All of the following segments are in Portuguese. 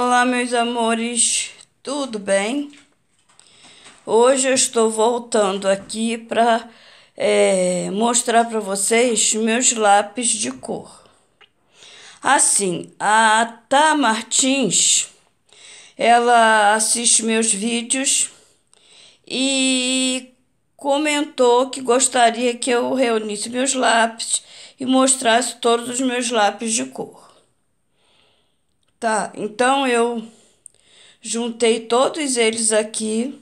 Olá, meus amores, tudo bem? Hoje eu estou voltando aqui para é, mostrar para vocês meus lápis de cor. Assim, a Tá Martins, ela assiste meus vídeos e comentou que gostaria que eu reunisse meus lápis e mostrasse todos os meus lápis de cor. Tá, então eu juntei todos eles aqui.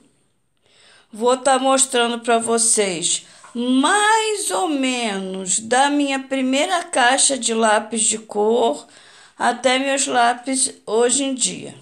Vou estar tá mostrando para vocês mais ou menos da minha primeira caixa de lápis de cor até meus lápis hoje em dia.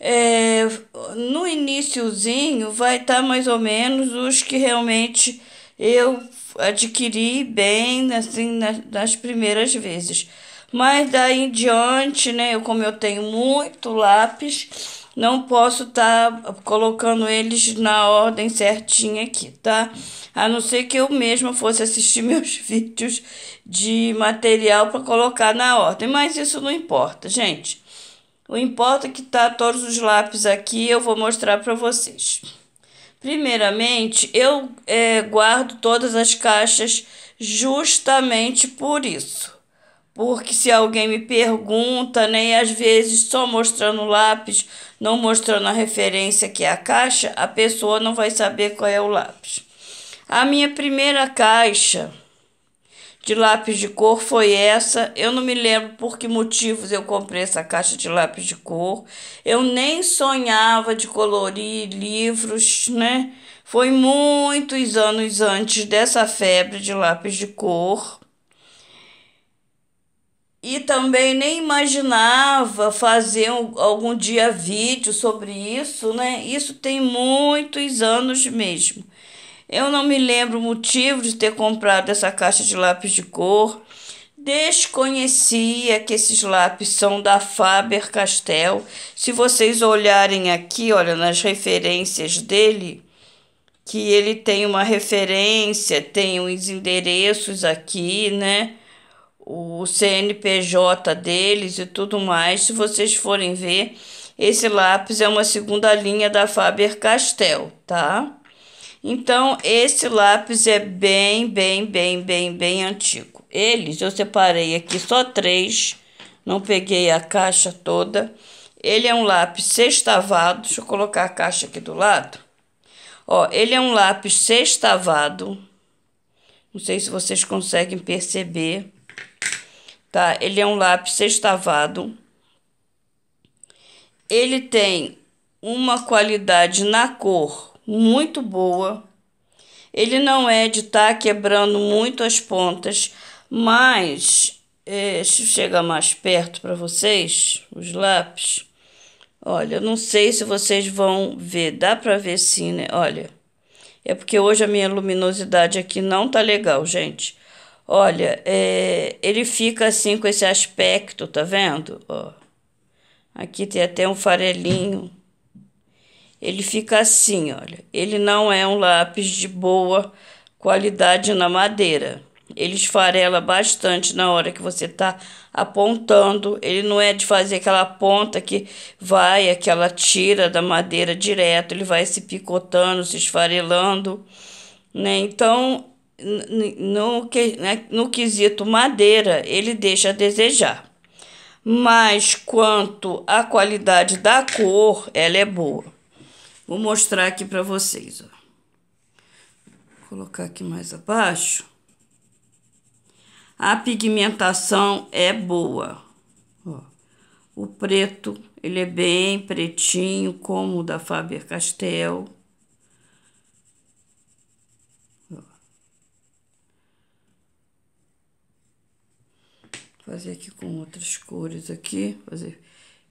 É, no iníciozinho vai estar tá mais ou menos os que realmente eu adquiri bem assim nas, nas primeiras vezes. Mas daí em diante, né, eu, como eu tenho muito lápis, não posso estar tá colocando eles na ordem certinha aqui, tá? A não ser que eu mesma fosse assistir meus vídeos de material para colocar na ordem, mas isso não importa, gente. O importa é que tá todos os lápis aqui, eu vou mostrar para vocês. Primeiramente, eu é, guardo todas as caixas justamente por isso porque se alguém me pergunta, nem né, às vezes só mostrando o lápis, não mostrando a referência que é a caixa, a pessoa não vai saber qual é o lápis. A minha primeira caixa de lápis de cor foi essa. Eu não me lembro por que motivos eu comprei essa caixa de lápis de cor. Eu nem sonhava de colorir livros, né? Foi muitos anos antes dessa febre de lápis de cor e também nem imaginava fazer um, algum dia vídeo sobre isso, né? Isso tem muitos anos mesmo. Eu não me lembro o motivo de ter comprado essa caixa de lápis de cor. Desconhecia que esses lápis são da Faber-Castell. Se vocês olharem aqui, olha nas referências dele, que ele tem uma referência, tem os endereços aqui, né? o CNPJ deles e tudo mais. Se vocês forem ver, esse lápis é uma segunda linha da Faber-Castell, tá? Então, esse lápis é bem, bem, bem, bem, bem antigo. Eles, eu separei aqui só três, não peguei a caixa toda. Ele é um lápis sextavado, deixa eu colocar a caixa aqui do lado. Ó, ele é um lápis sextavado, não sei se vocês conseguem perceber tá? Ele é um lápis sextavado. Ele tem uma qualidade na cor muito boa. Ele não é de estar tá quebrando muito as pontas, mas é, deixa eu chegar mais perto para vocês, os lápis. Olha, não sei se vocês vão ver, dá para ver sim, né? Olha, é porque hoje a minha luminosidade aqui não tá legal, gente. Olha, é, ele fica assim com esse aspecto, tá vendo? Ó, aqui tem até um farelinho. Ele fica assim, olha. Ele não é um lápis de boa qualidade na madeira. Ele esfarela bastante na hora que você tá apontando. Ele não é de fazer aquela ponta que vai, aquela tira da madeira direto. Ele vai se picotando, se esfarelando, né? Então, no, né, no quesito madeira, ele deixa a desejar. Mas quanto à qualidade da cor, ela é boa. Vou mostrar aqui para vocês. Ó. Vou colocar aqui mais abaixo. A pigmentação é boa. Ó. O preto, ele é bem pretinho, como o da Faber-Castell. fazer aqui com outras cores aqui, fazer...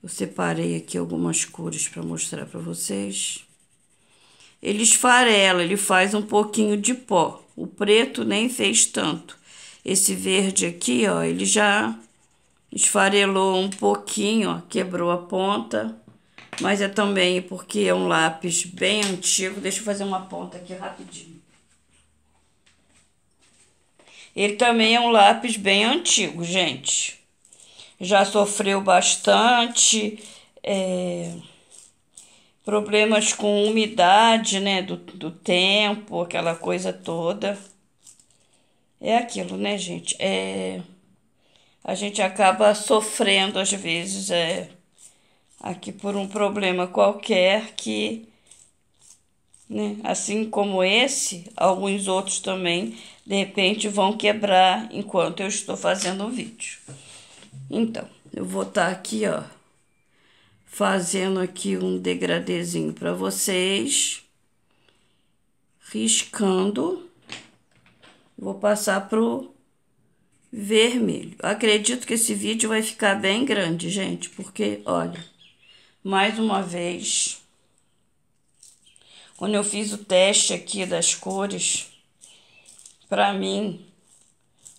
Eu separei aqui algumas cores para mostrar para vocês. Ele esfarela, ele faz um pouquinho de pó. O preto nem fez tanto. Esse verde aqui, ó, ele já esfarelou um pouquinho, ó, quebrou a ponta. Mas é também porque é um lápis bem antigo. Deixa eu fazer uma ponta aqui rapidinho. Ele também é um lápis bem antigo, gente. Já sofreu bastante é, problemas com umidade, né? Do, do tempo, aquela coisa toda. É aquilo, né, gente? É, a gente acaba sofrendo às vezes é, aqui por um problema qualquer que. Né? Assim como esse, alguns outros também de repente vão quebrar enquanto eu estou fazendo o vídeo. Então, eu vou estar tá aqui, ó, fazendo aqui um degradêzinho para vocês, riscando, vou passar pro vermelho. Acredito que esse vídeo vai ficar bem grande, gente, porque, olha, mais uma vez, quando eu fiz o teste aqui das cores, para mim,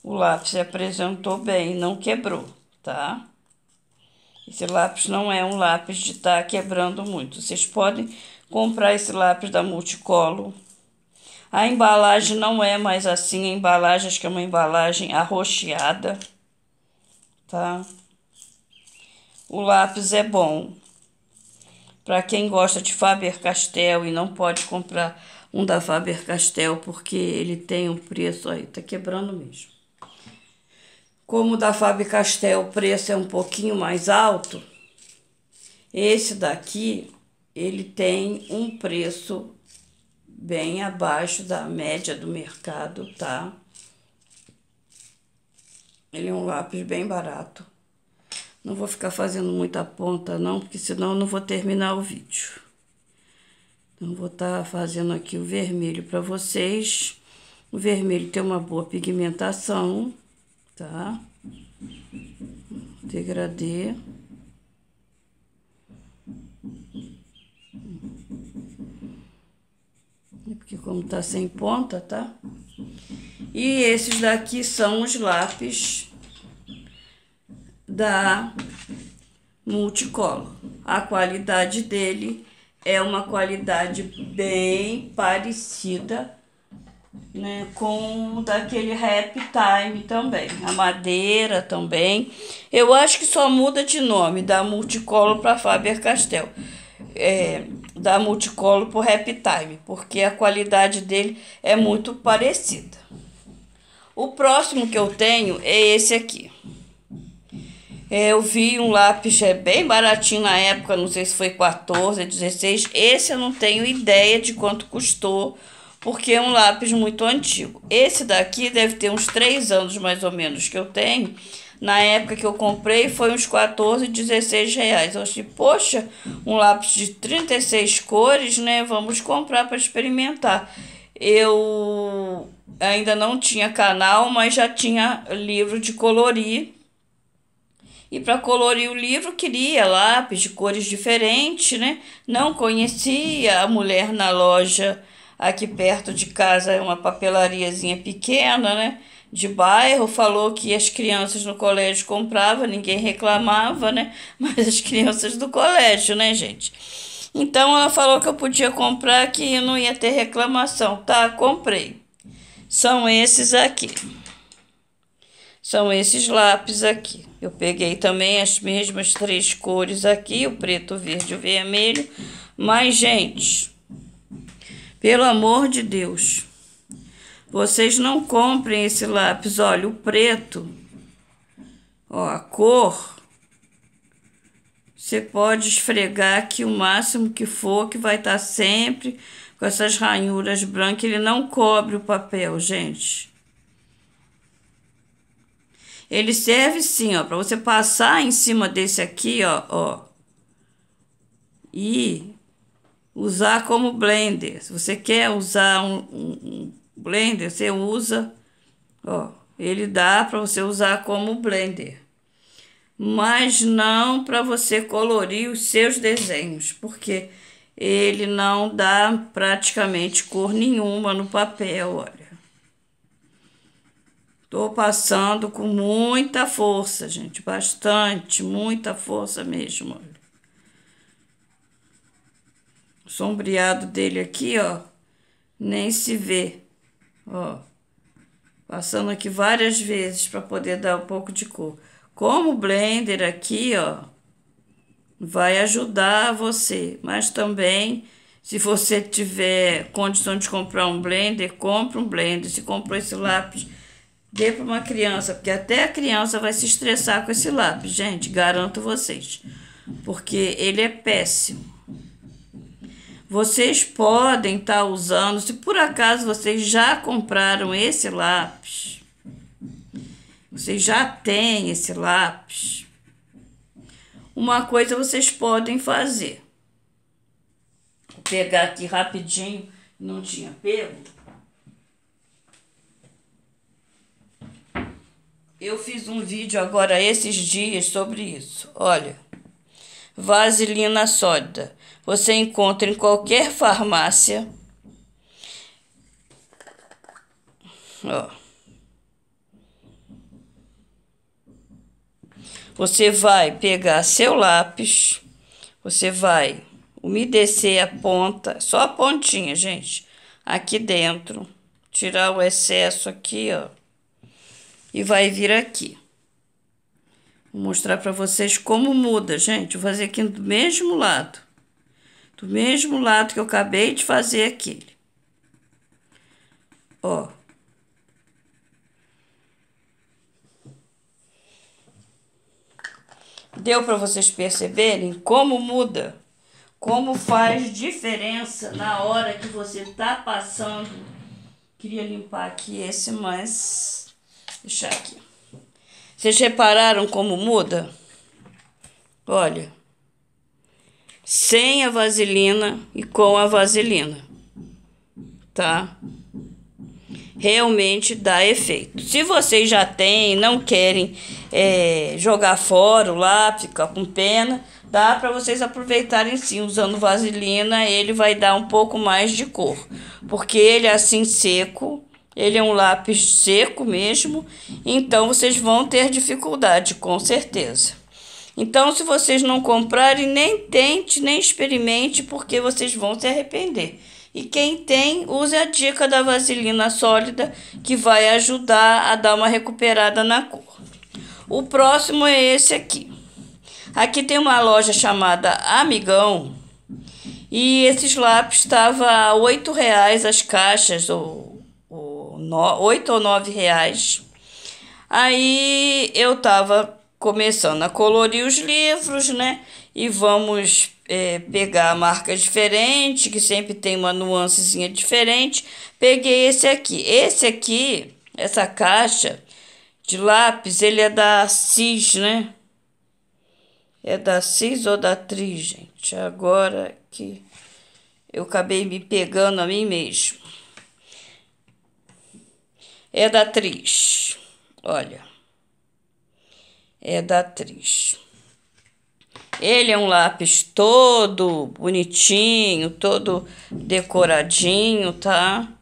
o lápis se apresentou bem, não quebrou, tá? Esse lápis não é um lápis de estar tá quebrando muito. Vocês podem comprar esse lápis da Multicolor. A embalagem não é mais assim, a embalagem acho que é uma embalagem arroxeada, tá? O lápis é bom. Para quem gosta de Faber-Castell e não pode comprar um da Faber-Castell, porque ele tem um preço aí, tá quebrando mesmo. Como o da Faber-Castell o preço é um pouquinho mais alto, esse daqui ele tem um preço bem abaixo da média do mercado, tá? Ele é um lápis bem barato. Não vou ficar fazendo muita ponta não, porque senão eu não vou terminar o vídeo. Então, vou estar tá fazendo aqui o vermelho para vocês. O vermelho tem uma boa pigmentação, tá? Degradê. É porque como tá sem ponta, tá? E esses daqui são os lápis da Multicolor. A qualidade dele é uma qualidade bem parecida né, com daquele rap time também, a madeira também. Eu acho que só muda de nome da Multicolor para Faber Castell. É, da Multicolor para Rap Time, porque a qualidade dele é muito parecida. O próximo que eu tenho é esse aqui. Eu vi um lápis é bem baratinho na época, não sei se foi 14, 16. Esse eu não tenho ideia de quanto custou, porque é um lápis muito antigo. Esse daqui deve ter uns 3 anos mais ou menos que eu tenho. Na época que eu comprei foi uns 14, 16 reais. Eu achei, poxa, um lápis de 36 cores, né? Vamos comprar para experimentar. Eu ainda não tinha canal, mas já tinha livro de colorir e para colorir o livro, queria lápis de cores diferentes, né? Não conhecia a mulher na loja aqui perto de casa, é uma papelariazinha pequena, né? De bairro, falou que as crianças no colégio compravam, ninguém reclamava, né? Mas as crianças do colégio, né, gente? Então ela falou que eu podia comprar, que não ia ter reclamação. Tá, comprei. São esses aqui. São esses lápis aqui. Eu peguei também as mesmas três cores aqui, o preto, o verde e o vermelho. Mas, gente, pelo amor de Deus, vocês não comprem esse lápis. Olha, o preto, ó, a cor, você pode esfregar aqui o máximo que for, que vai estar tá sempre com essas ranhuras brancas. Ele não cobre o papel, gente. Ele serve sim, ó, para você passar em cima desse aqui, ó, ó. E usar como blender. Se você quer usar um, um, um blender, você usa, ó. Ele dá para você usar como blender. Mas não para você colorir os seus desenhos, porque ele não dá praticamente cor nenhuma no papel, olha. Estou passando com muita força, gente, bastante, muita força mesmo. O sombreado dele aqui, ó, nem se vê, ó. Passando aqui várias vezes para poder dar um pouco de cor. Como o blender aqui, ó, vai ajudar você, mas também se você tiver condição de comprar um blender, compre um blender. Se comprou esse lápis Dê para uma criança, porque até a criança vai se estressar com esse lápis, gente, garanto vocês. Porque ele é péssimo. Vocês podem estar tá usando, se por acaso vocês já compraram esse lápis, vocês já têm esse lápis. Uma coisa vocês podem fazer. Vou pegar aqui rapidinho, não tinha pego. Eu fiz um vídeo agora esses dias sobre isso. Olha, vaselina sólida. Você encontra em qualquer farmácia. Ó. Você vai pegar seu lápis, você vai umedecer a ponta, só a pontinha, gente, aqui dentro. Tirar o excesso aqui, ó e vai vir aqui. Vou mostrar para vocês como muda, gente. Vou fazer aqui do mesmo lado. Do mesmo lado que eu acabei de fazer aquele. Ó. Deu para vocês perceberem como muda? Como faz diferença na hora que você tá passando. Queria limpar aqui esse, mas deixar aqui. Vocês repararam como muda? Olha. Sem a vaselina e com a vaselina. Tá? Realmente dá efeito. Se vocês já têm, não querem é, jogar fora o lápis, ficar com pena, dá para vocês aproveitarem sim. Usando vaselina, ele vai dar um pouco mais de cor. Porque ele é assim seco, ele é um lápis seco mesmo, então vocês vão ter dificuldade, com certeza. Então, se vocês não comprarem, nem tente, nem experimente, porque vocês vão se arrepender. E quem tem, use a dica da vaselina sólida, que vai ajudar a dar uma recuperada na cor. O próximo é esse aqui. Aqui tem uma loja chamada Amigão. E esses lápis estavam R$ reais as caixas, ou oito 8 ou 9 reais. Aí eu tava começando a colorir os livros, né? E vamos é, pegar a marca diferente, que sempre tem uma nuancezinha diferente. Peguei esse aqui. Esse aqui, essa caixa de lápis, ele é da CIS, né? É da CIS ou da TRI, gente? Agora que eu acabei me pegando a mim mesmo. É da atriz. Olha. É da atriz. Ele é um lápis todo bonitinho, todo decoradinho, tá?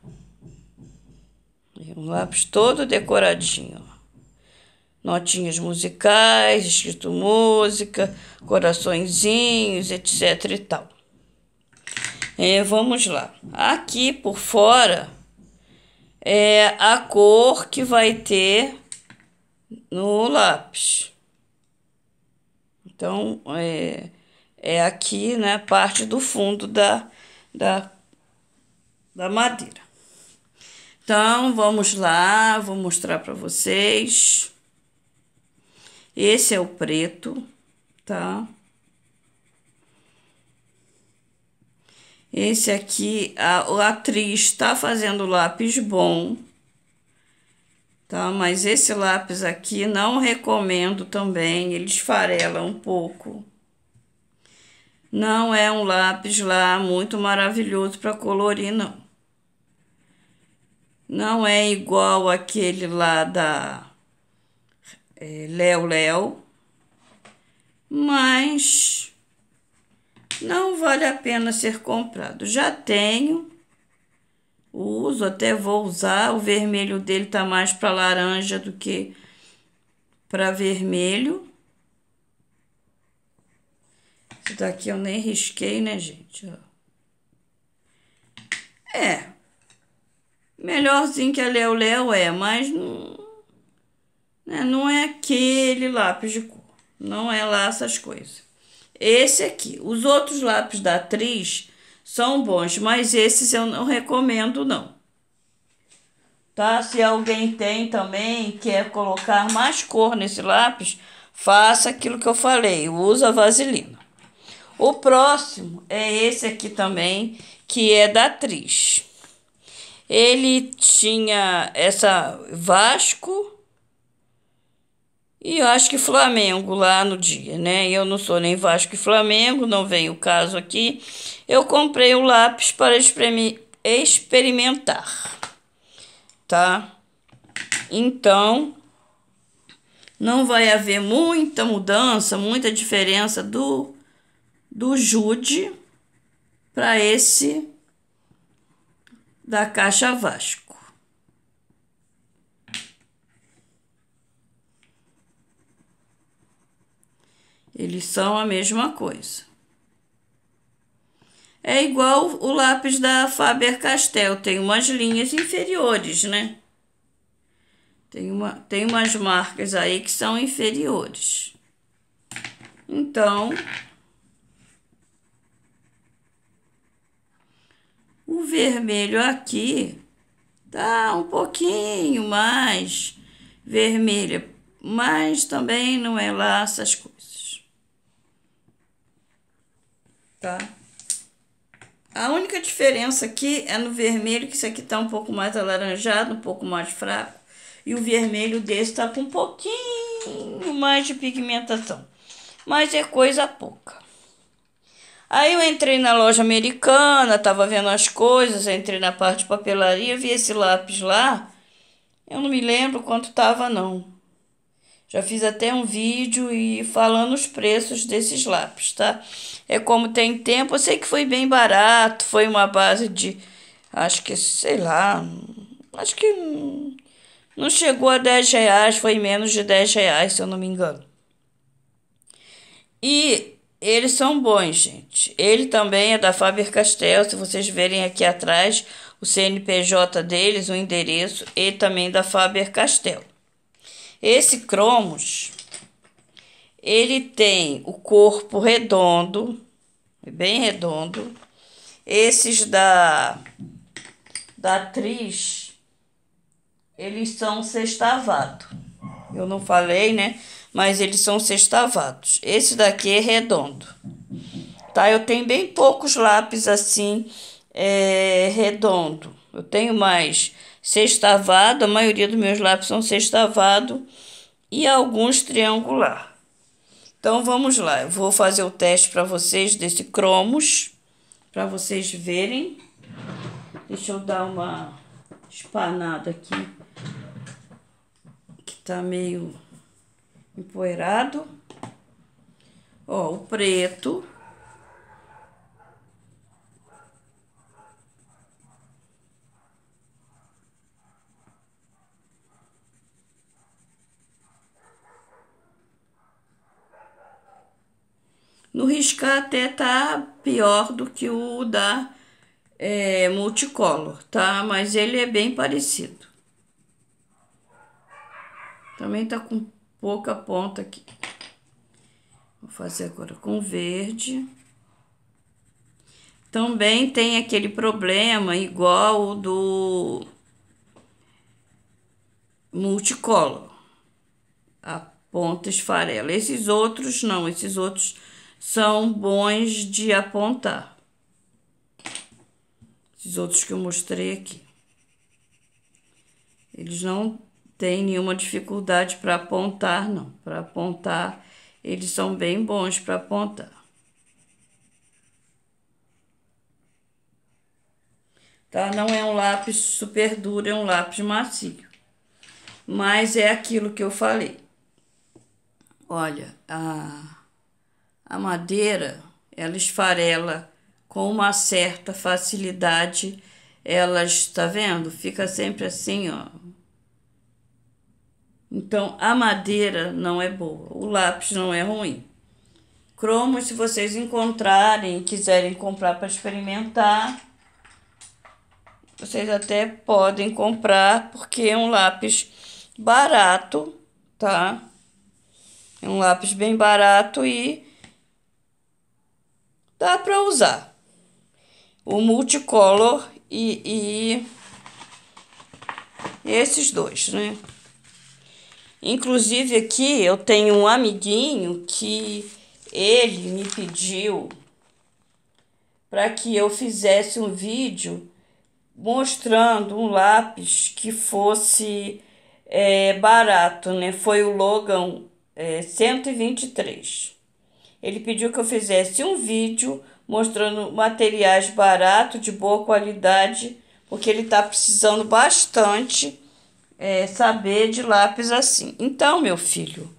É um lápis todo decoradinho. Notinhas musicais, escrito música, coraçõezinhos, etc e tal. E é, vamos lá. Aqui por fora é a cor que vai ter no lápis. Então, é, é aqui, né, parte do fundo da, da, da madeira. Então, vamos lá, vou mostrar para vocês. Esse é o preto, tá? Esse aqui, a, a atriz está fazendo lápis bom, tá? Mas esse lápis aqui não recomendo também, ele esfarela um pouco. Não é um lápis lá muito maravilhoso para colorir, não. Não é igual aquele lá da é, Léo Léo, mas não vale a pena ser comprado. Já tenho, uso, até vou usar. O vermelho dele tá mais para laranja do que para vermelho. Esse daqui eu nem risquei, né, gente? É. Melhorzinho que a Léo Léo é, mas não, né, não é aquele lápis de cor. Não é lá essas coisas. Esse aqui. Os outros lápis da atriz são bons, mas esses eu não recomendo, não. Tá? Se alguém tem também, quer colocar mais cor nesse lápis, faça aquilo que eu falei, usa vaselina. O próximo é esse aqui também, que é da atriz. Ele tinha essa Vasco e acho que Flamengo lá no dia, né? Eu não sou nem Vasco e Flamengo, não vem o caso aqui. Eu comprei o um lápis para experimentar, tá? Então, não vai haver muita mudança, muita diferença do, do Jude para esse da Caixa Vasco. Eles são a mesma coisa. É igual o lápis da Faber-Castell, tem umas linhas inferiores, né? Tem, uma, tem umas marcas aí que são inferiores. Então, o vermelho aqui tá um pouquinho mais vermelho, mas também não é lá essas coisas. tá? A única diferença aqui é no vermelho, que esse aqui tá um pouco mais alaranjado, um pouco mais fraco. E o vermelho desse tá com um pouquinho mais de pigmentação. Mas é coisa pouca. Aí eu entrei na loja americana, tava vendo as coisas, entrei na parte de papelaria, vi esse lápis lá. Eu não me lembro quanto tava não. Já fiz até um vídeo e falando os preços desses lápis, tá? É como tem tempo, eu sei que foi bem barato, foi uma base de, acho que, sei lá, acho que não chegou a 10 reais, foi menos de 10 reais, se eu não me engano. E eles são bons, gente. Ele também é da Faber Castell. Se vocês verem aqui atrás o CNPJ deles, o endereço, e também da Faber Castell. Esse cromos, ele tem o corpo redondo, bem redondo. Esses da, da atriz, eles são sextavados. Eu não falei, né? Mas eles são sextavados. Esse daqui é redondo. Tá? Eu tenho bem poucos lápis assim, é, redondo. Eu tenho mais sextavado, a maioria dos meus lápis são sextavado e alguns triangular. Então vamos lá, eu vou fazer o teste para vocês desse cromos, para vocês verem. Deixa eu dar uma espanada aqui, que tá meio empoeirado. Ó, o preto. No riscar até tá pior do que o da é, multicolor, tá? Mas ele é bem parecido. Também tá com pouca ponta aqui. Vou fazer agora com verde. Também tem aquele problema igual o do multicolor. A ponta esfarela. Esses outros não, esses outros são bons de apontar. Esses outros que eu mostrei aqui. Eles não têm nenhuma dificuldade para apontar, não. Para apontar, eles são bem bons para apontar. tá? Não é um lápis super duro, é um lápis macio. Mas é aquilo que eu falei. Olha, a a madeira, ela esfarela com uma certa facilidade. Ela está vendo? Fica sempre assim, ó. Então, a madeira não é boa, o lápis não é ruim. Cromo, se vocês encontrarem e quiserem comprar para experimentar, vocês até podem comprar, porque é um lápis barato, tá? É um lápis bem barato e dá para usar. O multicolor e, e esses dois, né? Inclusive aqui eu tenho um amiguinho que ele me pediu para que eu fizesse um vídeo mostrando um lápis que fosse é, barato, né? Foi o Logan é, eh, 123. Ele pediu que eu fizesse um vídeo mostrando materiais baratos, de boa qualidade, porque ele está precisando bastante é, saber de lápis assim. Então, meu filho,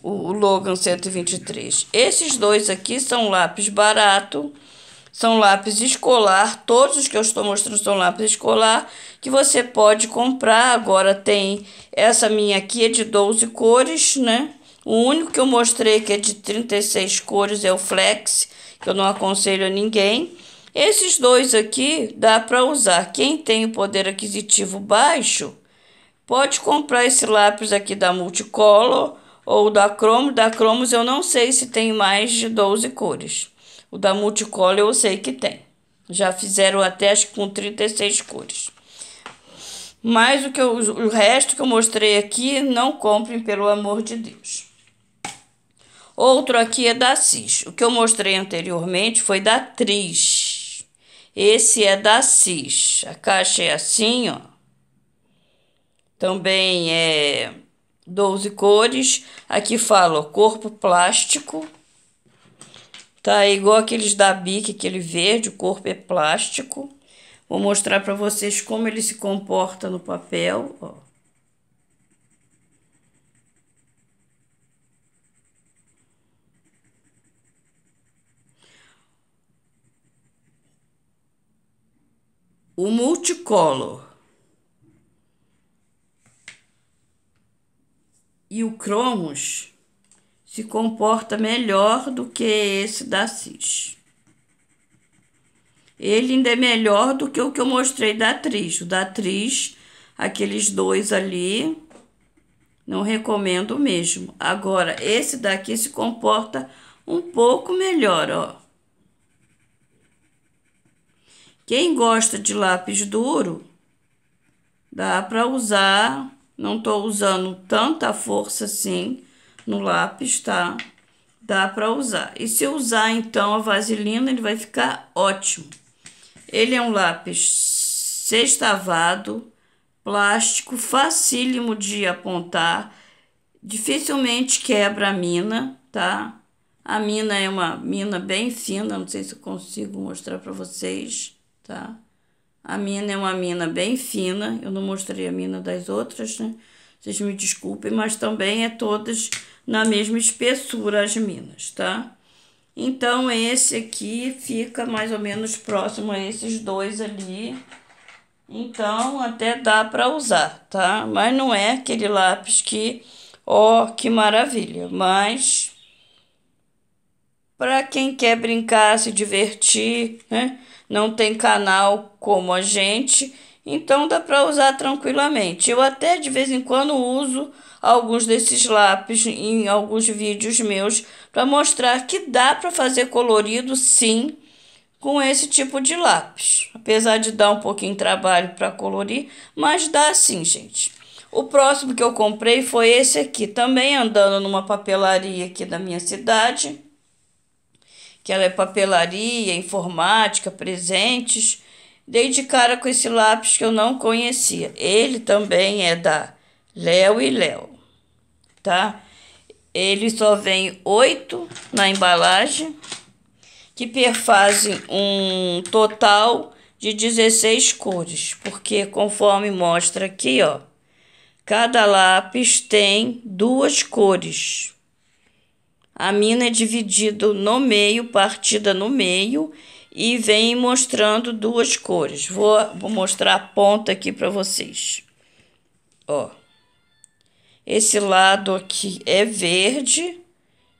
o Logan 123, esses dois aqui são lápis barato, são lápis escolar, todos os que eu estou mostrando são lápis escolar, que você pode comprar. Agora tem essa minha aqui é de 12 cores, né? O único que eu mostrei que é de 36 cores é o Flex, que eu não aconselho a ninguém. Esses dois aqui dá para usar. Quem tem o poder aquisitivo baixo pode comprar esse lápis aqui da Multicolor ou da Cromo. Da Cromos eu não sei se tem mais de 12 cores. O da Multicolor eu sei que tem. Já fizeram até acho com 36 cores. Mas o que eu, o resto que eu mostrei aqui, não comprem pelo amor de Deus. Outro aqui é da cis. O que eu mostrei anteriormente foi da tris. Esse é da cis. A caixa é assim, ó. Também é 12 cores. Aqui fala ó, corpo plástico. Tá igual aqueles da Bic, aquele verde, o corpo é plástico. Vou mostrar para vocês como ele se comporta no papel, ó. O multicolor. E o cromos se comporta melhor do que esse da Cis. Ele ainda é melhor do que o que eu mostrei da atriz. O da atriz, aqueles dois ali, não recomendo mesmo. Agora, esse daqui se comporta um pouco melhor, ó. Quem gosta de lápis duro, dá para usar. Não estou usando tanta força assim no lápis, tá? Dá para usar. E se usar então a vaselina, ele vai ficar ótimo. Ele é um lápis sextavado, plástico, facílimo de apontar, dificilmente quebra a mina, tá? A mina é uma mina bem fina, não sei se eu consigo mostrar para vocês tá? A mina é uma mina bem fina, eu não mostrei a mina das outras, né? Vocês me desculpem, mas também é todas na mesma espessura as minas, tá? Então, esse aqui fica mais ou menos próximo a esses dois ali. Então, até dá para usar, tá? Mas não é aquele lápis que, ó, oh, que maravilha. Mas, para quem quer brincar, se divertir, né? não tem canal como a gente, então dá para usar tranquilamente. Eu até de vez em quando uso alguns desses lápis em alguns vídeos meus para mostrar que dá para fazer colorido sim com esse tipo de lápis. Apesar de dar um pouquinho de trabalho para colorir, mas dá sim, gente. O próximo que eu comprei foi esse aqui, também andando numa papelaria aqui da minha cidade que ela é papelaria, informática, presentes. Dei de cara com esse lápis que eu não conhecia. Ele também é da Léo e Léo, tá? Ele só vem oito na embalagem, que perfazem um total de 16 cores, porque conforme mostra aqui, ó, cada lápis tem duas cores. A mina é dividida no meio, partida no meio e vem mostrando duas cores. Vou, vou mostrar a ponta aqui para vocês. Ó. Esse lado aqui é verde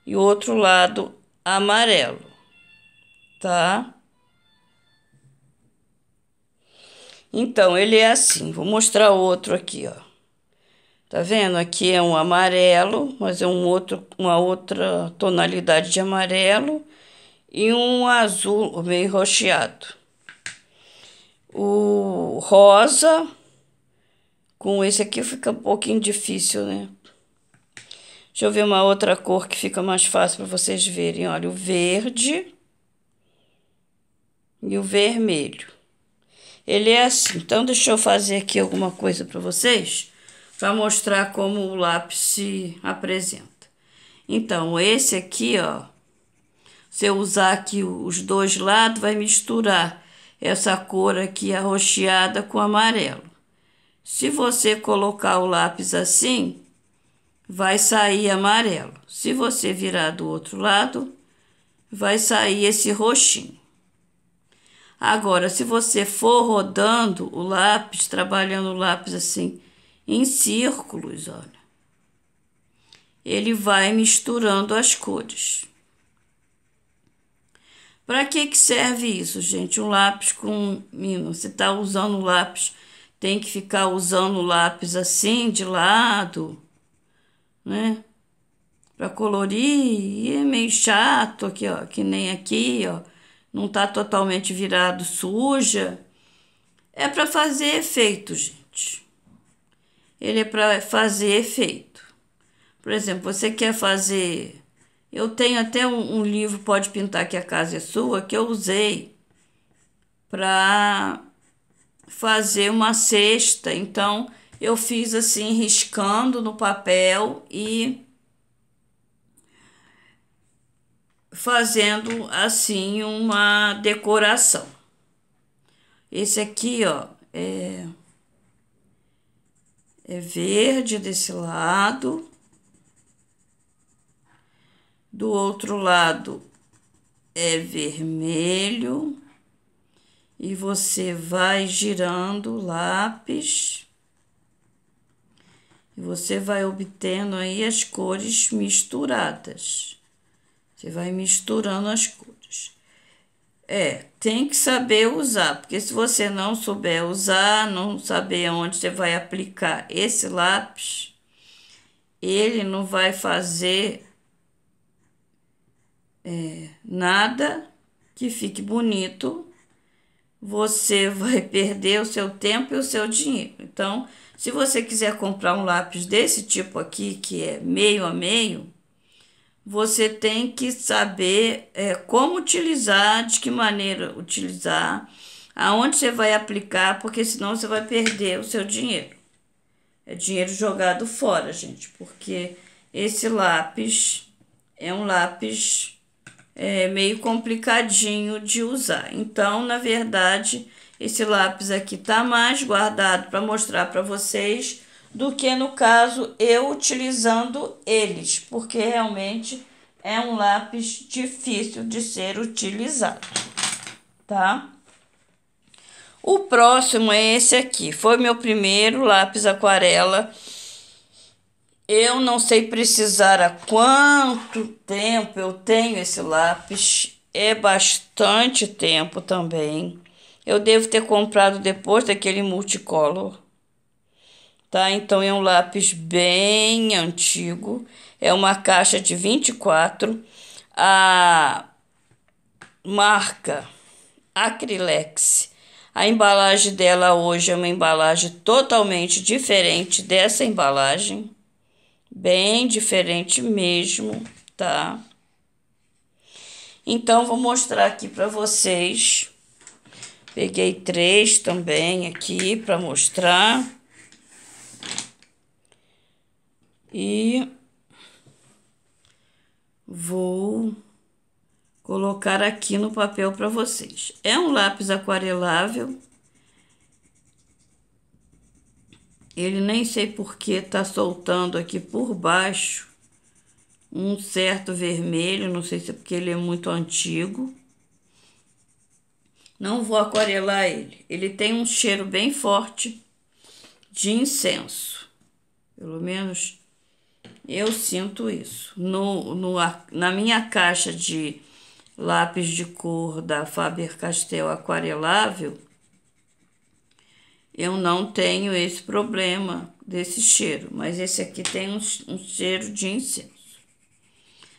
e o outro lado amarelo. Tá? Então, ele é assim. Vou mostrar outro aqui, ó. Tá vendo? Aqui é um amarelo, mas é um outro, uma outra tonalidade de amarelo e um azul meio rocheado. O rosa com esse aqui fica um pouquinho difícil, né? Deixa eu ver uma outra cor que fica mais fácil para vocês verem. Olha, o verde e o vermelho. Ele é assim. Então, deixa eu fazer aqui alguma coisa para vocês para mostrar como o lápis se apresenta. Então, esse aqui, ó, se eu usar aqui os dois lados, vai misturar essa cor aqui arroxeada com amarelo. Se você colocar o lápis assim, vai sair amarelo. Se você virar do outro lado, vai sair esse roxinho. Agora, se você for rodando o lápis, trabalhando o lápis assim, em círculos, olha. Ele vai misturando as cores. Para que, que serve isso, gente? Um lápis com mino. Você está usando lápis, tem que ficar usando lápis assim, de lado, né? Para colorir, é meio chato aqui, ó, que nem aqui, ó. Não tá totalmente virado suja. É para fazer efeito, gente ele é para fazer efeito. Por exemplo, você quer fazer. Eu tenho até um, um livro, Pode Pintar Que a Casa é Sua, que eu usei para fazer uma cesta. Então, eu fiz assim, riscando no papel e fazendo assim uma decoração. Esse aqui, ó, é é verde desse lado. Do outro lado é vermelho. E você vai girando o lápis. E você vai obtendo aí as cores misturadas. Você vai misturando as cores. É, tem que saber usar, porque se você não souber usar, não saber onde você vai aplicar esse lápis, ele não vai fazer é, nada que fique bonito. Você vai perder o seu tempo e o seu dinheiro. Então, se você quiser comprar um lápis desse tipo aqui, que é meio a meio, você tem que saber é, como utilizar, de que maneira utilizar, aonde você vai aplicar, porque senão você vai perder o seu dinheiro. É dinheiro jogado fora, gente, porque esse lápis é um lápis é, meio complicadinho de usar. Então, na verdade, esse lápis aqui tá mais guardado para mostrar para vocês do que no caso eu utilizando eles, porque realmente é um lápis difícil de ser utilizado, tá? O próximo é esse aqui. Foi meu primeiro lápis aquarela. Eu não sei precisar há quanto tempo eu tenho esse lápis. É bastante tempo também. Eu devo ter comprado depois daquele multicolor tá? Então é um lápis bem antigo, é uma caixa de 24. A marca Acrilex. A embalagem dela hoje é uma embalagem totalmente diferente dessa embalagem, bem diferente mesmo, tá? Então vou mostrar aqui para vocês. Peguei três também aqui para mostrar. e vou colocar aqui no papel para vocês. É um lápis aquarelável. Ele nem sei por que tá soltando aqui por baixo um certo vermelho, não sei se é porque ele é muito antigo. Não vou aquarelar ele. Ele tem um cheiro bem forte de incenso. Pelo menos eu sinto isso. No, no, na minha caixa de lápis de cor da Faber-Castell aquarelável, eu não tenho esse problema desse cheiro, mas esse aqui tem um, um cheiro de incenso.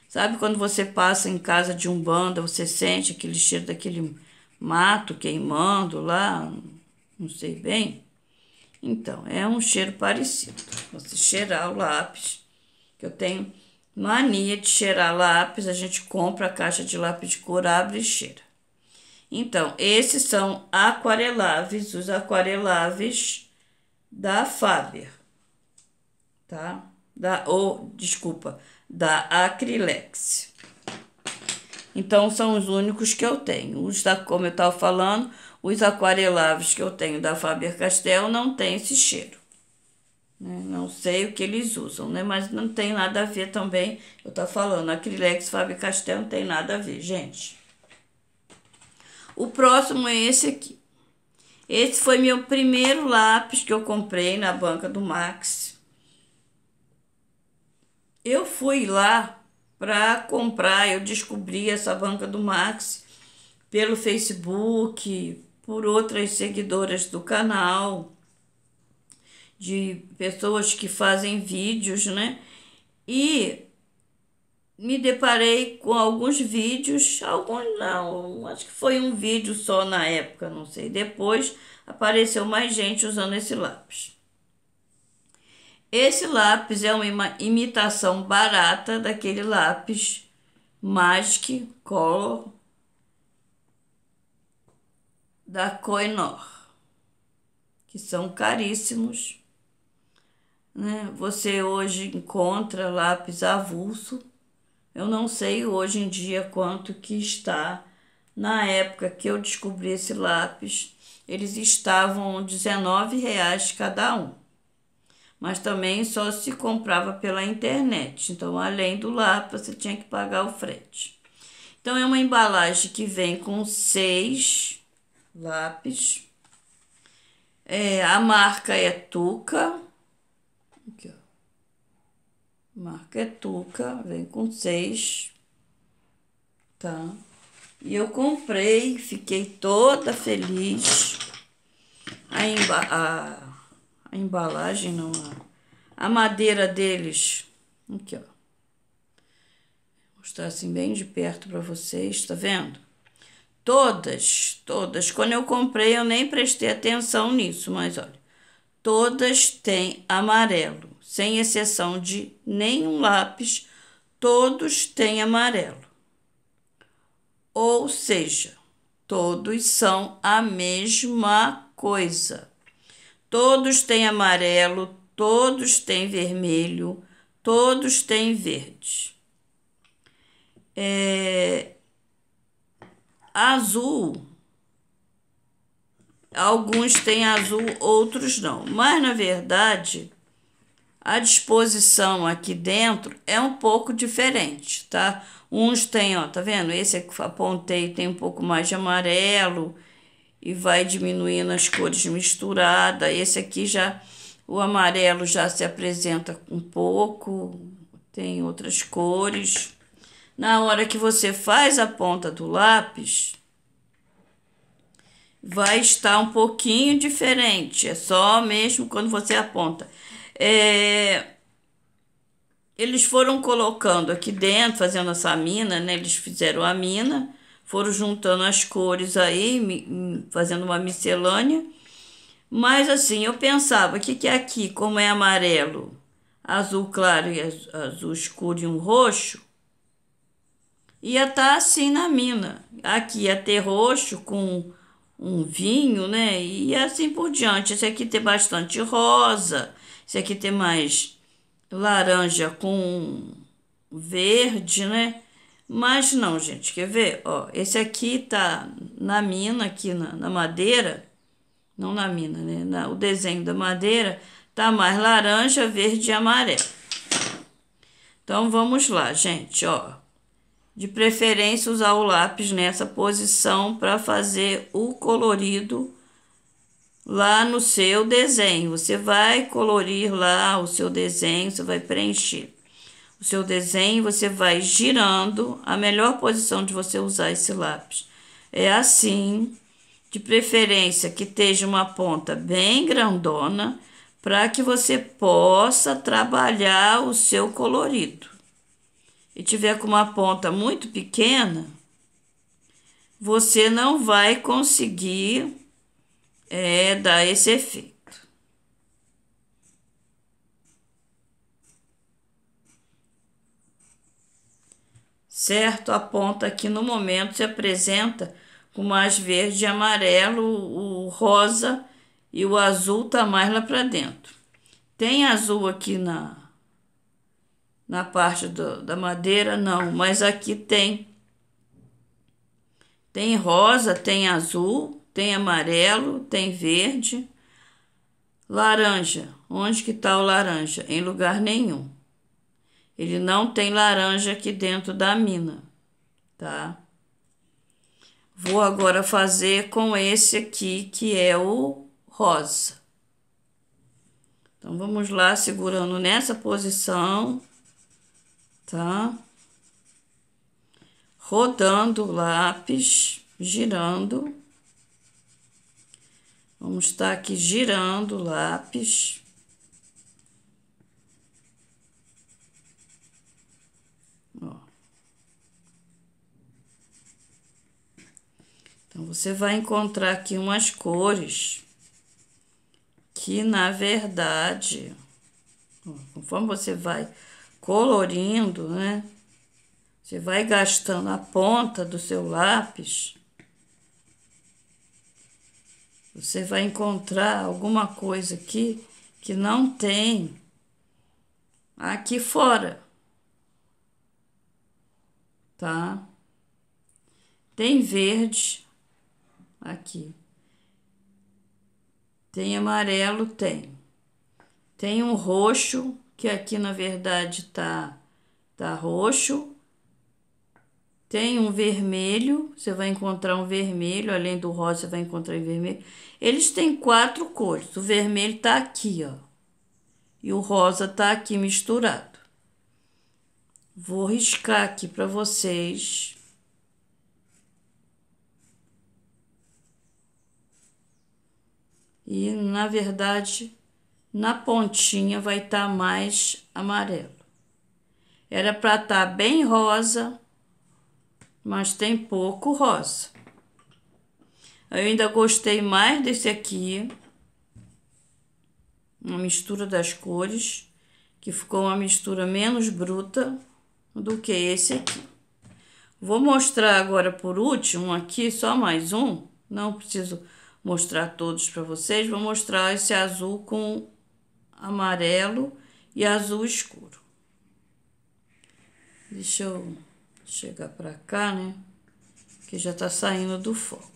Sabe quando você passa em casa de um banda, você sente aquele cheiro daquele mato queimando lá, não sei bem? Então, é um cheiro parecido. Você cheirar o lápis que eu tenho mania de cheirar lápis, a gente compra a caixa de lápis de cor, abre e cheira. Então, esses são aquareláveis, os aquareláveis da Faber, tá? Da, ou, desculpa, da Acrilex. Então, são os únicos que eu tenho. Os da, como eu estava falando, os aquareláveis que eu tenho da Faber-Castell não tem esse cheiro. Né? Não sei o que eles usam, né? Mas não tem nada a ver também. Eu tô falando, Acrilex Fábio Castelo não tem nada a ver, gente. O próximo é esse aqui. Esse foi meu primeiro lápis que eu comprei na banca do Max. Eu fui lá para comprar, eu descobri essa banca do Max pelo Facebook, por outras seguidoras do canal de pessoas que fazem vídeos, né? E me deparei com alguns vídeos, alguns não, acho que foi um vídeo só na época, não sei. Depois apareceu mais gente usando esse lápis. Esse lápis é uma imitação barata daquele lápis Magic Color da Coenor, que são caríssimos né? Você hoje encontra lápis avulso. Eu não sei hoje em dia quanto que está. Na época que eu descobri esse lápis, eles estavam R$19,00 cada um. Mas também só se comprava pela internet. Então, além do lápis, você tinha que pagar o frete. Então, é uma embalagem que vem com seis lápis. É, a marca é Tuca. Marquetuca, é vem com seis, tá? E eu comprei, fiquei toda feliz. A, emba a, a embalagem, não, a, a madeira deles, aqui, ó. Vou mostrar assim bem de perto para vocês, tá vendo? Todas, todas. Quando eu comprei, eu nem prestei atenção nisso, mas olha, todas têm amarelo sem exceção de nenhum lápis, todos têm amarelo. Ou seja, todos são a mesma coisa. Todos têm amarelo, todos têm vermelho, todos têm verde. É... Azul. Alguns têm azul, outros não. Mas na verdade, a disposição aqui dentro é um pouco diferente, tá? Uns tem, ó, tá vendo? Esse que apontei tem um pouco mais de amarelo e vai diminuindo as cores misturadas. Esse aqui já, o amarelo já se apresenta um pouco, tem outras cores. Na hora que você faz a ponta do lápis, vai estar um pouquinho diferente. É só mesmo quando você aponta. É, eles foram colocando aqui dentro, fazendo essa mina, né? Eles fizeram a mina, foram juntando as cores aí, hum, fazendo uma miscelânea. Mas assim, eu pensava, o que, que é aqui? Como é amarelo, azul claro e azul escuro e um roxo, ia estar tá assim na mina. Aqui ia ter roxo com um vinho, né? E assim por diante. Esse aqui tem bastante rosa. Esse aqui tem mais laranja com verde, né? Mas não, gente, quer ver? Ó, esse aqui tá na mina, aqui na, na madeira, não na mina, né? Na, o desenho da madeira tá mais laranja, verde e amarelo. Então, vamos lá, gente, ó. De preferência usar o lápis nessa posição para fazer o colorido lá no seu desenho. Você vai colorir lá o seu desenho, você vai preencher o seu desenho, você vai girando. A melhor posição de você usar esse lápis é assim, de preferência que esteja uma ponta bem grandona, para que você possa trabalhar o seu colorido. E tiver com uma ponta muito pequena, você não vai conseguir é, dá esse efeito. Certo? A ponta aqui no momento se apresenta com mais verde e amarelo, o rosa e o azul tá mais lá para dentro. Tem azul aqui na na parte do, da madeira não, mas aqui tem tem rosa, tem azul tem amarelo, tem verde. Laranja. Onde que está o laranja? Em lugar nenhum. Ele não tem laranja aqui dentro da mina, tá? Vou agora fazer com esse aqui, que é o rosa. Então, vamos lá, segurando nessa posição, tá? Rodando o lápis, girando. Vamos estar aqui girando o lápis. Ó. Então, você vai encontrar aqui umas cores que, na verdade, ó, conforme você vai colorindo, né? Você vai gastando a ponta do seu lápis você vai encontrar alguma coisa aqui que não tem aqui fora. Tá? Tem verde aqui. Tem amarelo, tem. Tem um roxo, que aqui na verdade tá tá roxo tem um vermelho, você vai encontrar um vermelho, além do rosa você vai encontrar em vermelho. Eles têm quatro cores. O vermelho tá aqui, ó. E o rosa tá aqui misturado. Vou riscar aqui para vocês. E na verdade, na pontinha vai estar tá mais amarelo. Era para estar tá bem rosa mas tem pouco rosa. Eu ainda gostei mais desse aqui. Uma mistura das cores, que ficou uma mistura menos bruta do que esse aqui. Vou mostrar agora por último aqui, só mais um. Não preciso mostrar todos para vocês. Vou mostrar esse azul com amarelo e azul escuro. Deixa eu chegar para cá, né? Que já está saindo do foco.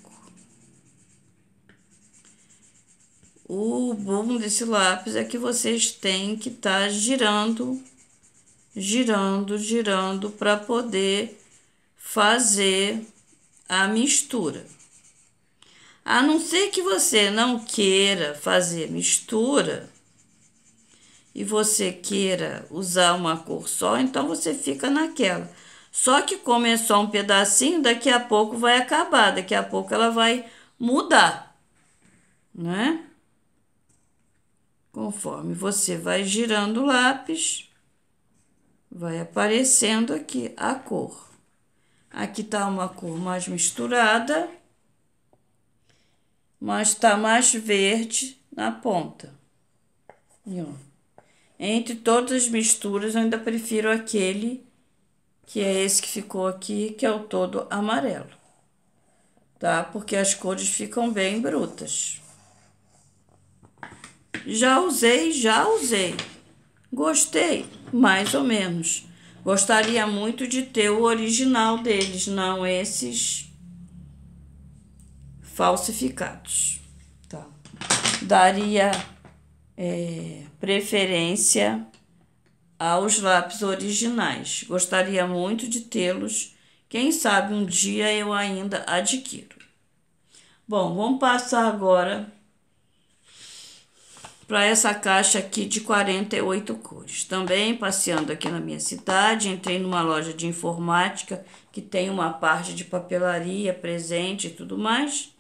O bom desse lápis é que vocês têm que estar tá girando, girando, girando para poder fazer a mistura. A não ser que você não queira fazer mistura e você queira usar uma cor só, então você fica naquela. Só que como é só um pedacinho, daqui a pouco vai acabar, daqui a pouco ela vai mudar, né? Conforme você vai girando o lápis, vai aparecendo aqui a cor. Aqui tá uma cor mais misturada, mas tá mais verde na ponta. E, ó, entre todas as misturas, eu ainda prefiro aquele que é esse que ficou aqui, que é o todo amarelo, tá? Porque as cores ficam bem brutas. Já usei, já usei. Gostei, mais ou menos. Gostaria muito de ter o original deles, não esses falsificados. Tá. Daria é, preferência aos lápis originais. Gostaria muito de tê-los. Quem sabe um dia eu ainda adquiro. Bom, vamos passar agora para essa caixa aqui de 48 cores. Também passeando aqui na minha cidade, entrei numa loja de informática que tem uma parte de papelaria, presente e tudo mais.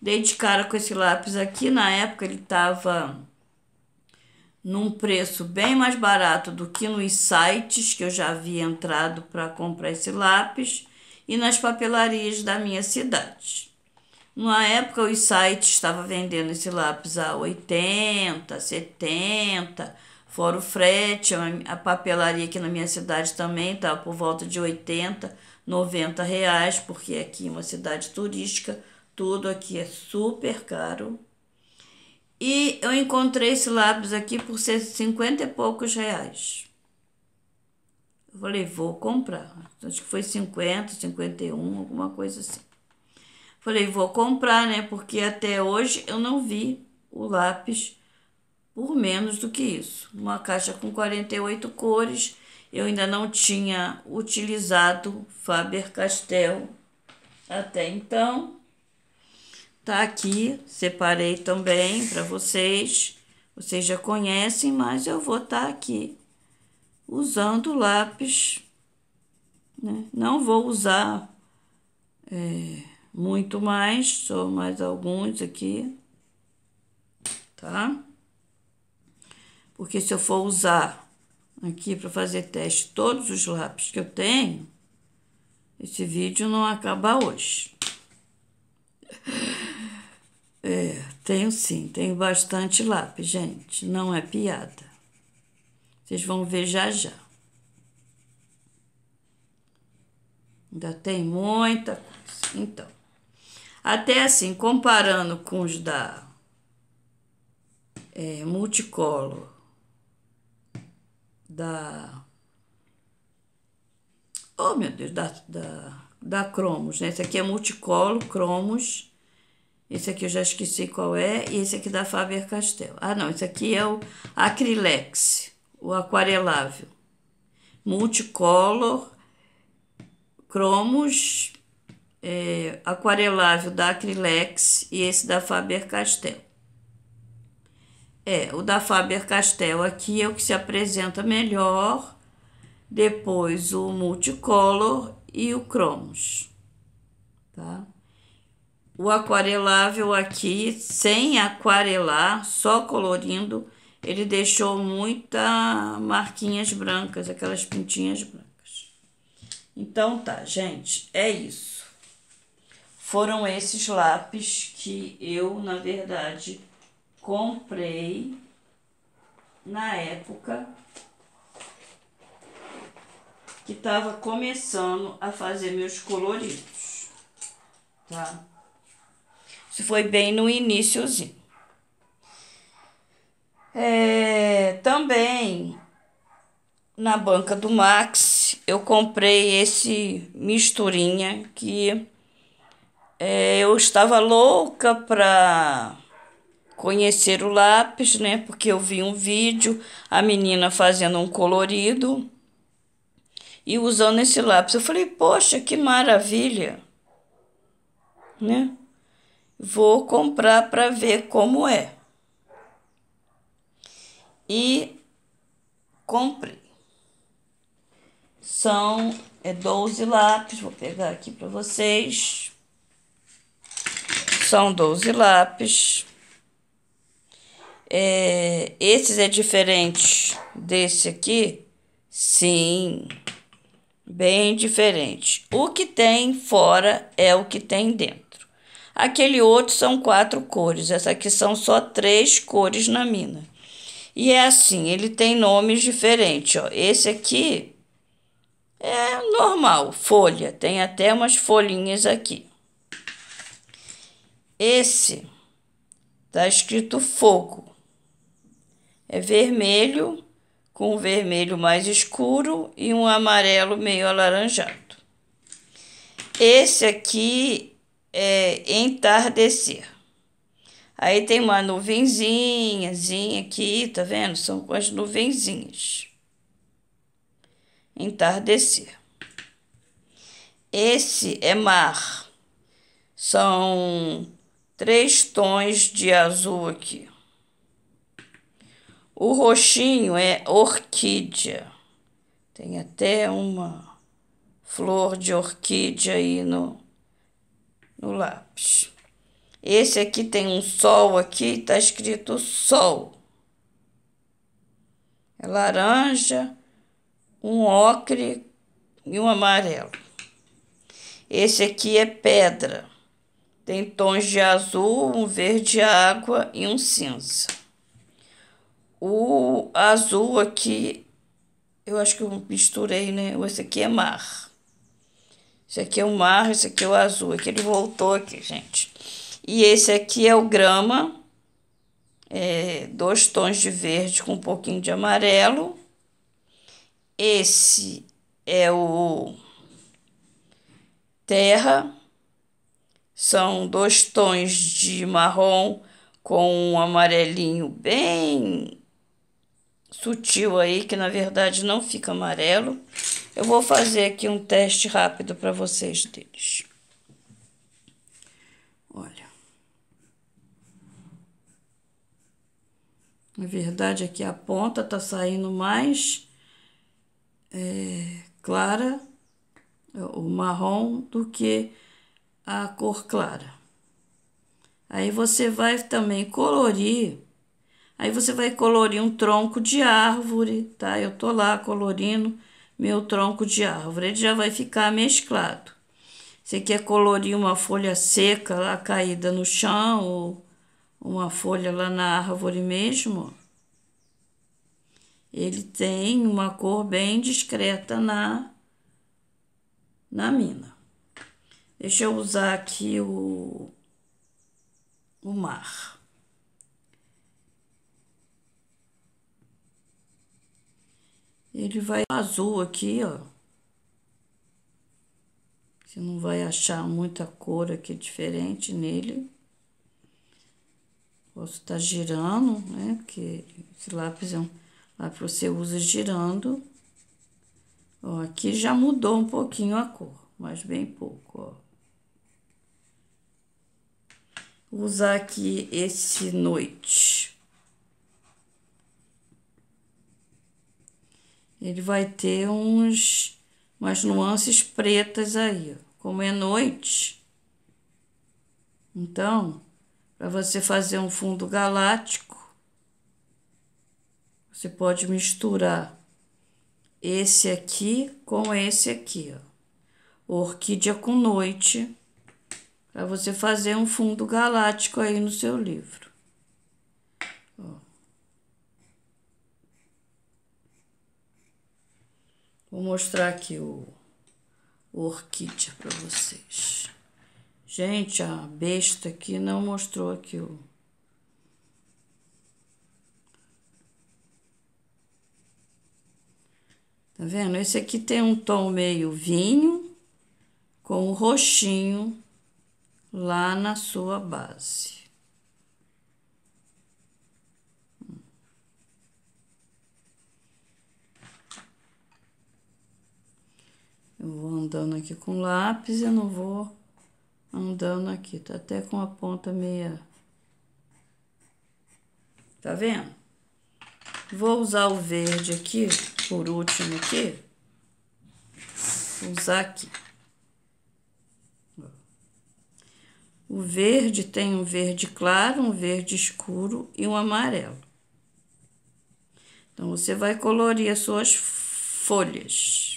Dei de cara com esse lápis aqui, na época ele estava num preço bem mais barato do que nos sites que eu já havia entrado para comprar esse lápis e nas papelarias da minha cidade. Na época, os sites estavam vendendo esse lápis a 80, 70, fora o frete, é a papelaria aqui na minha cidade também estava tá por volta de 80, 90 reais, porque aqui é uma cidade turística, tudo aqui é super caro. E eu encontrei esse lápis aqui por 50 e poucos reais. Eu falei, vou comprar. Acho que foi 50, 51, alguma coisa assim. Falei, vou comprar, né? Porque até hoje eu não vi o lápis por menos do que isso. Uma caixa com 48 cores. Eu ainda não tinha utilizado Faber-Castell até então. Tá aqui, separei também para vocês. Vocês já conhecem, mas eu vou estar tá aqui usando o lápis. Né? Não vou usar é, muito mais, só mais alguns aqui, tá? Porque se eu for usar aqui para fazer teste todos os lápis que eu tenho, esse vídeo não acaba hoje. É, tenho sim, tenho bastante lápis, gente. Não é piada. Vocês vão ver já já. Ainda tem muita coisa. Então, até assim, comparando com os da é, multicolor, da. Oh, meu Deus, da, da, da Cromos, né? Esse aqui é multicolor, Cromos esse aqui eu já esqueci qual é. E esse aqui da Faber-Castell. Ah, não. Esse aqui é o Acrylex, o aquarelável. Multicolor, cromos, é, aquarelável da Acrylex e esse da Faber-Castell. É, o da Faber-Castell aqui é o que se apresenta melhor, depois o multicolor e o cromos, tá? O aquarelável aqui, sem aquarelar, só colorindo, ele deixou muitas marquinhas brancas, aquelas pintinhas brancas. Então tá, gente, é isso. Foram esses lápis que eu, na verdade, comprei na época que estava começando a fazer meus coloridos, tá? Isso foi bem no iníciozinho. É, também na banca do Max eu comprei esse misturinha que é, eu estava louca para conhecer o lápis, né? Porque eu vi um vídeo, a menina fazendo um colorido e usando esse lápis. Eu falei, poxa, que maravilha, né? Vou comprar para ver como é. E comprei. São é 12 lápis, vou pegar aqui para vocês. São 12 lápis. É, esses é diferente desse aqui? Sim, bem diferente. O que tem fora é o que tem dentro. Aquele outro são quatro cores, essa aqui são só três cores na mina. E é assim, ele tem nomes diferentes, ó. Esse aqui é normal, folha, tem até umas folhinhas aqui. Esse tá escrito fogo. É vermelho com um vermelho mais escuro e um amarelo meio alaranjado. Esse aqui é, entardecer. Aí tem uma nuvenzinhazinha aqui, tá vendo? São as nuvenzinhas. Entardecer. Esse é mar. São três tons de azul aqui. O roxinho é orquídea. Tem até uma flor de orquídea aí no no lápis. Esse aqui tem um sol aqui, tá escrito sol. É laranja, um ocre e um amarelo. Esse aqui é pedra. Tem tons de azul, um verde água e um cinza. O azul aqui, eu acho que eu misturei, né? Esse aqui é mar. Esse aqui é o mar, esse aqui é o azul. Aqui ele voltou aqui, gente. E esse aqui é o grama. É, dois tons de verde com um pouquinho de amarelo. Esse é o terra. São dois tons de marrom com um amarelinho bem sutil aí, que na verdade não fica amarelo. Eu vou fazer aqui um teste rápido para vocês deles. Olha. Na verdade, aqui a ponta tá saindo mais é, clara, o marrom, do que a cor clara. Aí você vai também colorir, aí você vai colorir um tronco de árvore, tá? Eu tô lá colorindo meu tronco de árvore. Ele já vai ficar mesclado. Você quer colorir uma folha seca lá caída no chão ou uma folha lá na árvore mesmo? Ele tem uma cor bem discreta na, na mina. Deixa eu usar aqui o, o mar. Ele vai azul aqui, ó. Você não vai achar muita cor aqui diferente nele. Posso estar tá girando, né? Porque esse lápis é um lápis você usa girando. Ó, aqui já mudou um pouquinho a cor, mas bem pouco, ó. Vou usar aqui esse noite. ele vai ter uns, umas nuances pretas aí. Como é noite, então, para você fazer um fundo galáctico, você pode misturar esse aqui com esse aqui, ó. Orquídea com noite, para você fazer um fundo galáctico aí no seu livro. Vou mostrar aqui o, o orquídea para vocês. Gente, a besta aqui não mostrou aqui o... Tá vendo? Esse aqui tem um tom meio vinho com roxinho lá na sua base. Eu vou andando aqui com lápis, e não vou andando aqui, tá até com a ponta meia. Tá vendo? Vou usar o verde aqui, por último aqui. Vou usar aqui. O verde tem um verde claro, um verde escuro e um amarelo. Então, você vai colorir as suas folhas.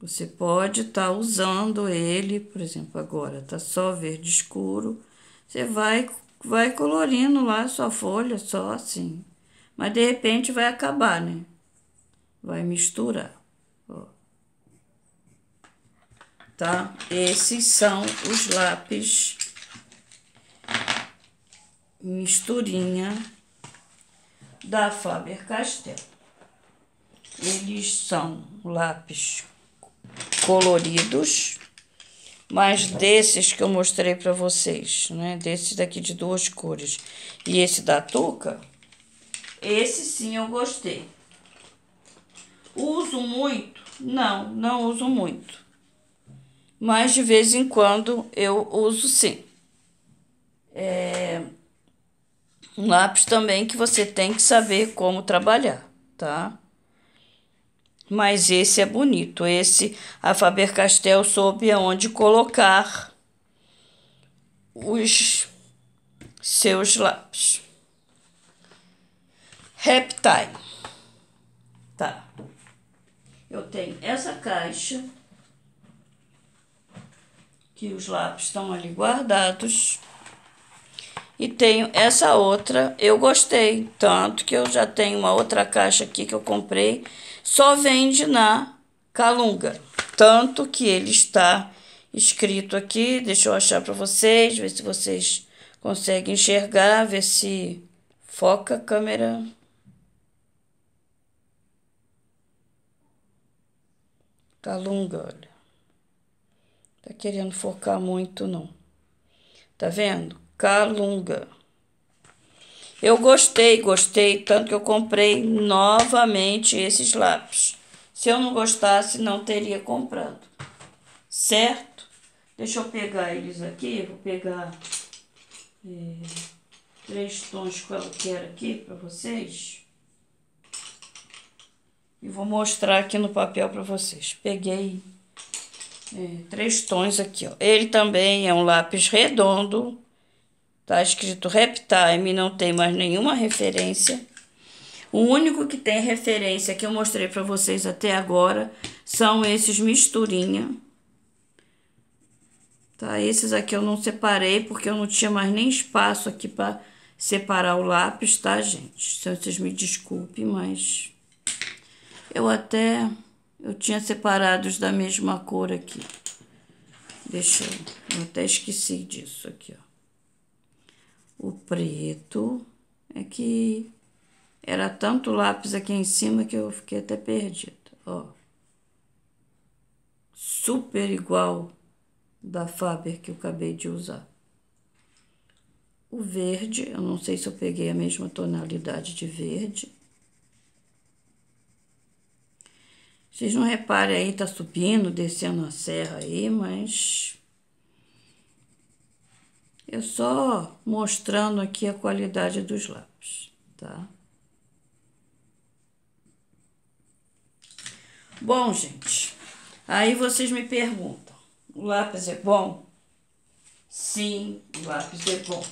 Você pode estar tá usando ele, por exemplo, agora tá só verde escuro. Você vai vai colorindo lá a sua folha só assim. Mas de repente vai acabar, né? Vai misturar. Ó. Tá? Esses são os lápis misturinha da Faber-Castell. Eles são lápis coloridos, mas desses que eu mostrei para vocês, né? Desses daqui de duas cores. E esse da Tuca, esse sim eu gostei. Uso muito? Não, não uso muito. Mas de vez em quando eu uso sim. É um lápis também que você tem que saber como trabalhar, tá? Mas esse é bonito. Esse a Faber-Castell soube aonde colocar os seus lápis. Reptile. Tá. Eu tenho essa caixa que os lápis estão ali guardados. E tenho essa outra, eu gostei, tanto que eu já tenho uma outra caixa aqui que eu comprei, só vende na Calunga. Tanto que ele está escrito aqui, deixa eu achar para vocês, ver se vocês conseguem enxergar, ver se foca a câmera. Calunga, olha. Tá querendo focar muito, não. Tá vendo? Calunga. Eu gostei, gostei, tanto que eu comprei novamente esses lápis. Se eu não gostasse, não teria comprado. Certo? Deixa eu pegar eles aqui. Vou pegar é, três tons que eu quero aqui para vocês. E vou mostrar aqui no papel para vocês. Peguei é, três tons aqui, ó. Ele também é um lápis redondo Tá escrito Reptime, não tem mais nenhuma referência. O único que tem referência que eu mostrei para vocês até agora são esses misturinha. Tá, esses aqui eu não separei porque eu não tinha mais nem espaço aqui para separar o lápis, tá, gente? se então, vocês me desculpem, mas eu até eu tinha separados da mesma cor aqui. Deixa eu, eu até esqueci disso aqui, ó o preto. É que era tanto lápis aqui em cima que eu fiquei até perdida, ó. Super igual da Faber que eu acabei de usar. O verde, eu não sei se eu peguei a mesma tonalidade de verde. Vocês não reparem aí, tá subindo, descendo a serra aí, mas eu só mostrando aqui a qualidade dos lápis, tá? Bom, gente, aí vocês me perguntam, o lápis é bom? Sim, o lápis é bom.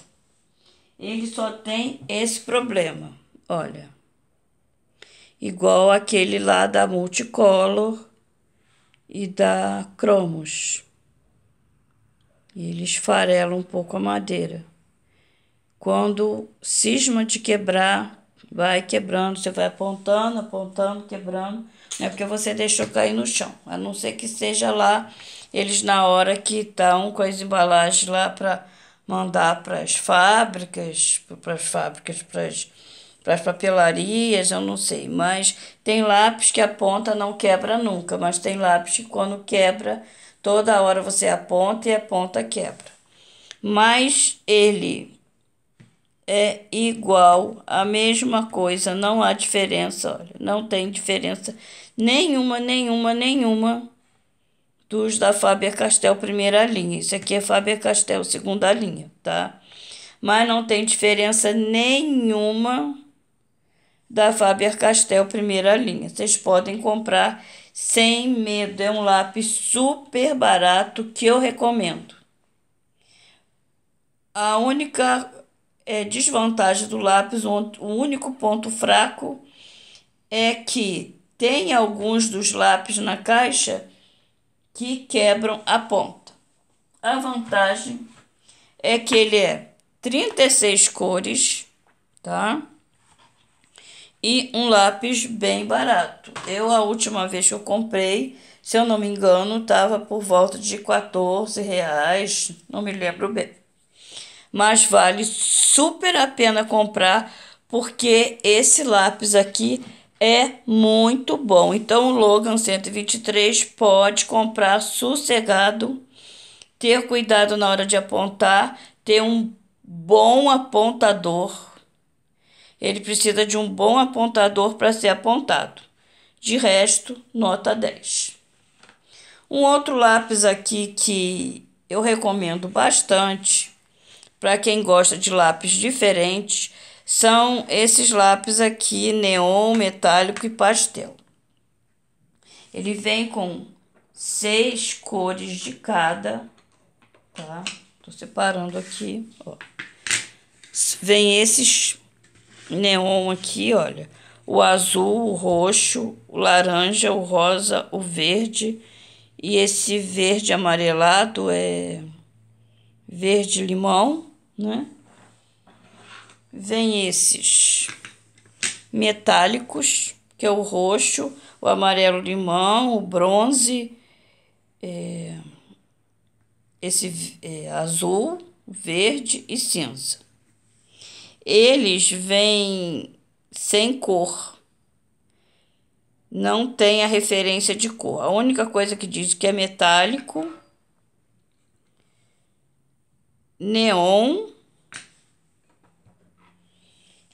Ele só tem esse problema, olha. Igual aquele lá da Multicolor e da Cromos. E eles farelam um pouco a madeira. Quando cisma de quebrar, vai quebrando, você vai apontando, apontando, quebrando, né? Porque você deixou cair no chão. A não ser que seja lá, eles na hora que estão com as embalagens lá para mandar para as fábricas, para as fábricas, para as para as papelarias, eu não sei, mas tem lápis que a ponta não quebra nunca, mas tem lápis que quando quebra Toda hora você aponta e a ponta quebra. Mas ele é igual, a mesma coisa, não há diferença, olha, não tem diferença nenhuma, nenhuma, nenhuma dos da Faber-Castell primeira linha. Isso aqui é Faber-Castell segunda linha, tá? Mas não tem diferença nenhuma da Faber-Castell primeira linha. Vocês podem comprar sem medo, é um lápis super barato que eu recomendo. A única é, desvantagem do lápis, o único ponto fraco é que tem alguns dos lápis na caixa que quebram a ponta. A vantagem é que ele é 36 cores, tá? e um lápis bem barato. Eu, a última vez que eu comprei, se eu não me engano, estava por volta de 14 reais, não me lembro bem. Mas vale super a pena comprar, porque esse lápis aqui é muito bom. Então, o Logan 123 pode comprar sossegado, ter cuidado na hora de apontar, ter um bom apontador ele precisa de um bom apontador para ser apontado. De resto, nota 10. Um outro lápis aqui que eu recomendo bastante para quem gosta de lápis diferentes são esses lápis aqui, neon, metálico e pastel. Ele vem com seis cores de cada, tá? Tô separando aqui, ó. Vem esses neon aqui, olha. O azul, o roxo, o laranja, o rosa, o verde. E esse verde amarelado é verde limão, né? Vem esses metálicos, que é o roxo, o amarelo limão, o bronze, é, esse é, azul, verde e cinza. Eles vêm sem cor. Não tem a referência de cor. A única coisa que diz que é metálico, neon.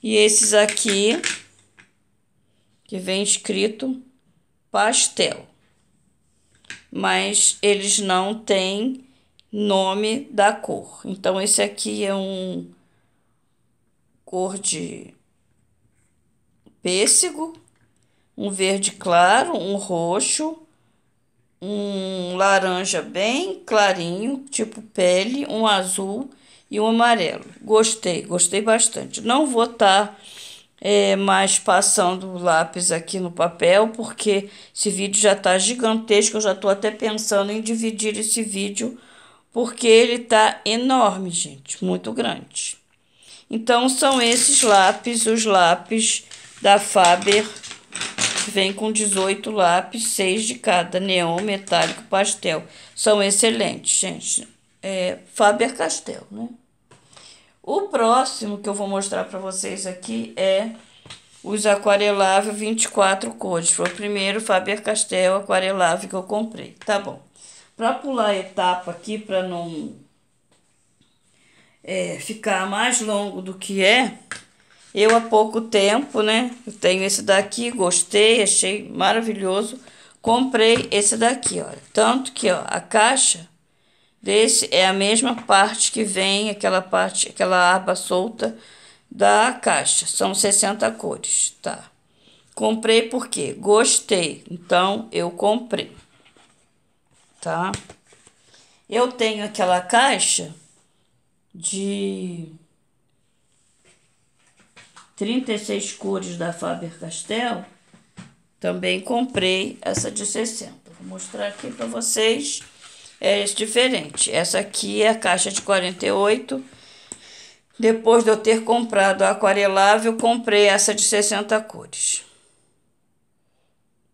E esses aqui, que vem escrito pastel. Mas eles não têm nome da cor. Então, esse aqui é um cor de pêssego, um verde claro, um roxo, um laranja bem clarinho, tipo pele, um azul e um amarelo. Gostei, gostei bastante. Não vou estar tá, é, mais passando o lápis aqui no papel, porque esse vídeo já está gigantesco. Eu já estou até pensando em dividir esse vídeo, porque ele está enorme, gente, muito grande. Então, são esses lápis, os lápis da Faber, que vem com 18 lápis, 6 de cada, neon, metálico, pastel. São excelentes, gente. É, Faber Castell, né? O próximo que eu vou mostrar para vocês aqui é os aquareláveis 24 cores. Foi o primeiro Faber Castell aquarelável que eu comprei. Tá bom. Para pular a etapa aqui, para não é, ficar mais longo do que é, eu há pouco tempo, né? Eu tenho esse daqui, gostei, achei maravilhoso. Comprei esse daqui, olha. Tanto que, ó, a caixa desse é a mesma parte que vem, aquela parte, aquela aba solta da caixa. São 60 cores, tá? Comprei porque gostei, então eu comprei, tá? Eu tenho aquela caixa de 36 cores da Faber-Castell, também comprei essa de 60. Vou mostrar aqui para vocês, é diferente. Essa aqui é a caixa de 48. Depois de eu ter comprado a aquarelável, comprei essa de 60 cores.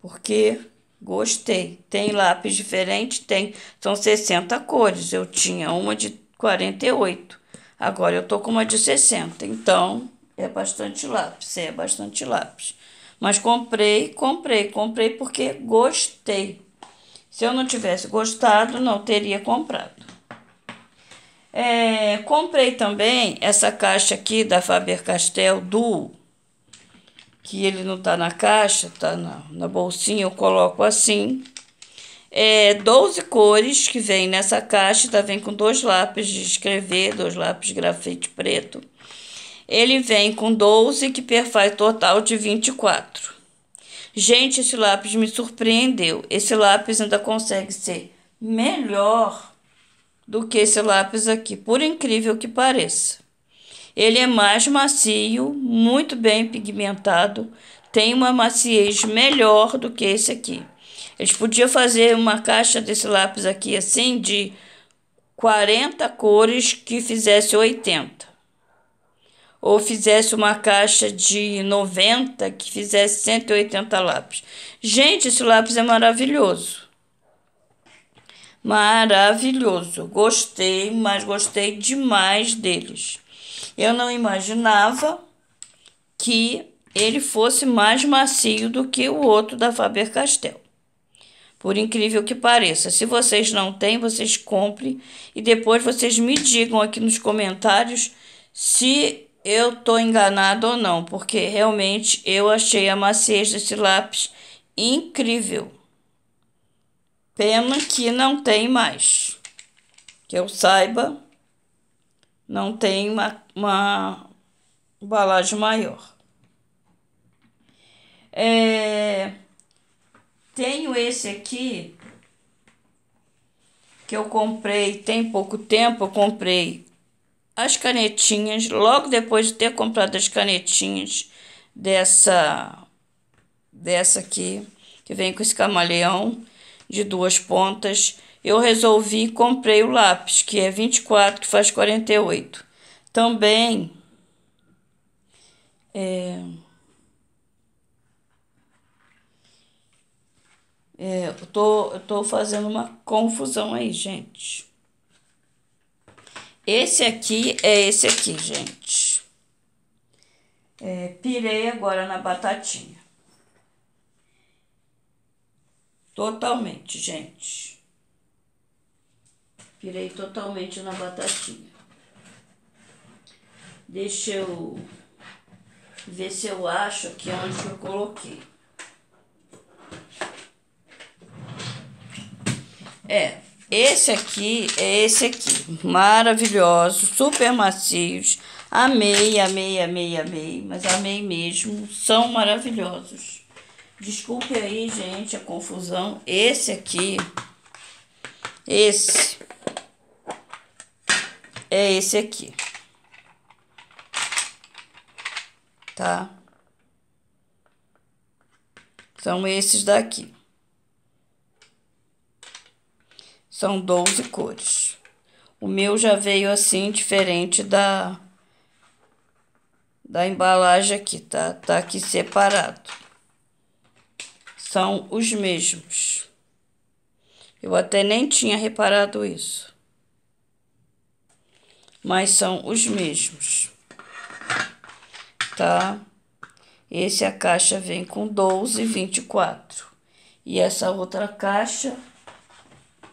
Porque gostei. Tem lápis diferente, tem, são 60 cores. Eu tinha uma de 48. Agora eu tô com uma de 60, então é bastante lápis, é bastante lápis. Mas comprei, comprei, comprei porque gostei. Se eu não tivesse gostado, não teria comprado. É, comprei também essa caixa aqui da Faber-Castell Duo, que ele não tá na caixa, tá na, na bolsinha, eu coloco assim é, 12 cores que vem nessa caixa, tá? Vem com dois lápis de escrever, dois lápis grafite preto. Ele vem com 12, que perfaz total de 24. Gente, esse lápis me surpreendeu. Esse lápis ainda consegue ser melhor do que esse lápis aqui, por incrível que pareça. Ele é mais macio, muito bem pigmentado, tem uma maciez melhor do que esse aqui. Eles tipo, podiam fazer uma caixa desse lápis aqui assim de 40 cores que fizesse 80. Ou fizesse uma caixa de 90 que fizesse 180 lápis. Gente, esse lápis é maravilhoso. Maravilhoso. Gostei, mas gostei demais deles. Eu não imaginava que ele fosse mais macio do que o outro da Faber-Castell por incrível que pareça. Se vocês não têm, vocês comprem e depois vocês me digam aqui nos comentários se eu tô enganado ou não, porque realmente eu achei a maciez desse lápis incrível. Pena que não tem mais. Que eu saiba, não tem uma, uma embalagem maior. É... Tenho esse aqui que eu comprei tem pouco tempo, eu comprei as canetinhas, logo depois de ter comprado as canetinhas dessa dessa aqui, que vem com esse camaleão de duas pontas, eu resolvi comprei o lápis, que é 24, que faz 48. Também é É, eu, tô, eu tô fazendo uma confusão aí, gente. Esse aqui é esse aqui, gente. É, pirei agora na batatinha. Totalmente, gente. Pirei totalmente na batatinha. Deixa eu ver se eu acho aqui é onde eu coloquei. É, esse aqui é esse aqui. Maravilhoso, super macios. Amei, amei, amei, amei. Mas amei mesmo. São maravilhosos. Desculpe aí, gente, a confusão. Esse aqui. Esse. É esse aqui. Tá? São esses daqui. São 12 cores. O meu já veio assim, diferente da da embalagem aqui, tá? Tá aqui separado. São os mesmos. Eu até nem tinha reparado isso. Mas são os mesmos. Tá? Esse a caixa vem com 12 e 24. E essa outra caixa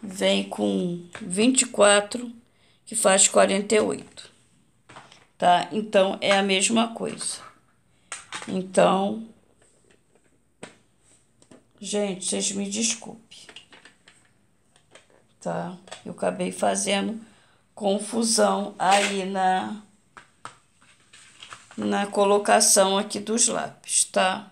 vem com 24, que faz 48, tá? Então, é a mesma coisa. Então, gente, vocês me desculpem, tá? Eu acabei fazendo confusão aí na na colocação aqui dos lápis, tá?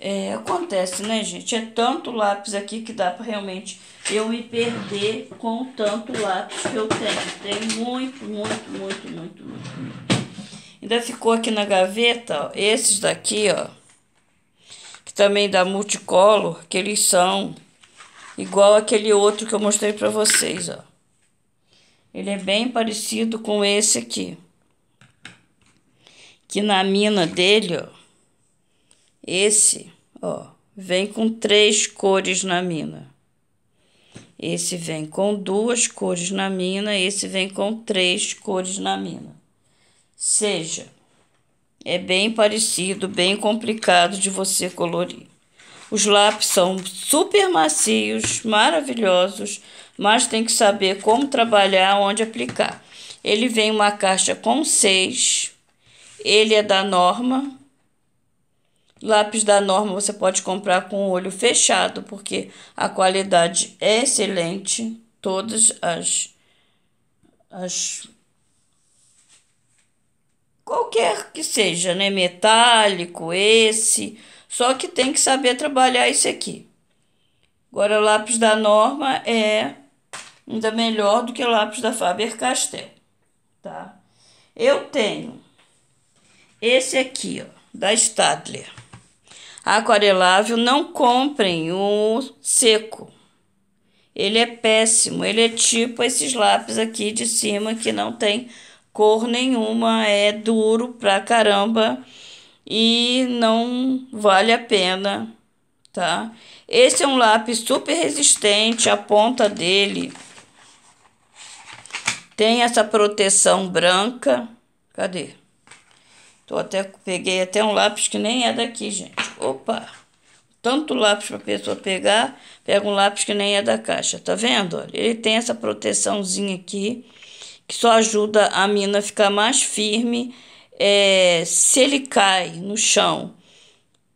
É, acontece, né, gente? É tanto lápis aqui que dá para realmente eu me perder com o tanto lápis que eu tenho. Tem muito, muito, muito, muito, muito. Ainda ficou aqui na gaveta, ó, esses daqui, ó, que também da Multicolor, que eles são igual aquele outro que eu mostrei pra vocês, ó. Ele é bem parecido com esse aqui. Que na mina dele, ó, esse, ó, vem com três cores na mina. Esse vem com duas cores na mina, esse vem com três cores na mina. Seja, é bem parecido, bem complicado de você colorir. Os lápis são super macios, maravilhosos, mas tem que saber como trabalhar, onde aplicar. Ele vem uma caixa com seis, ele é da norma, Lápis da Norma você pode comprar com o olho fechado, porque a qualidade é excelente. Todas as. as qualquer que seja, né? Metálico, esse. Só que tem que saber trabalhar esse aqui. Agora, o lápis da Norma é ainda melhor do que o lápis da Faber-Castell, tá? Eu tenho esse aqui, ó, da Stadler aquarelável, não comprem o seco. Ele é péssimo, ele é tipo esses lápis aqui de cima que não tem cor nenhuma, é duro pra caramba e não vale a pena, tá? Esse é um lápis super resistente, a ponta dele tem essa proteção branca. Cadê? Tô até, peguei até um lápis que nem é daqui, gente. Opa! Tanto lápis para pessoa pegar, pega um lápis que nem é da caixa. Tá vendo? Olha, ele tem essa proteçãozinha aqui, que só ajuda a mina a ficar mais firme é, se ele cai no chão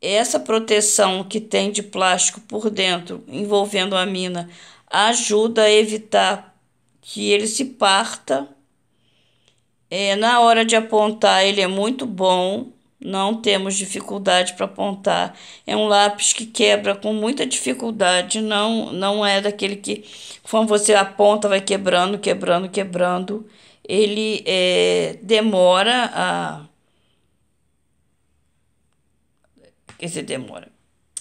essa proteção que tem de plástico por dentro, envolvendo a mina, ajuda a evitar que ele se parta é, na hora de apontar, ele é muito bom. Não temos dificuldade para apontar. É um lápis que quebra com muita dificuldade. Não, não é daquele que, quando você aponta, vai quebrando, quebrando, quebrando. Ele é, demora a. Quer dizer, demora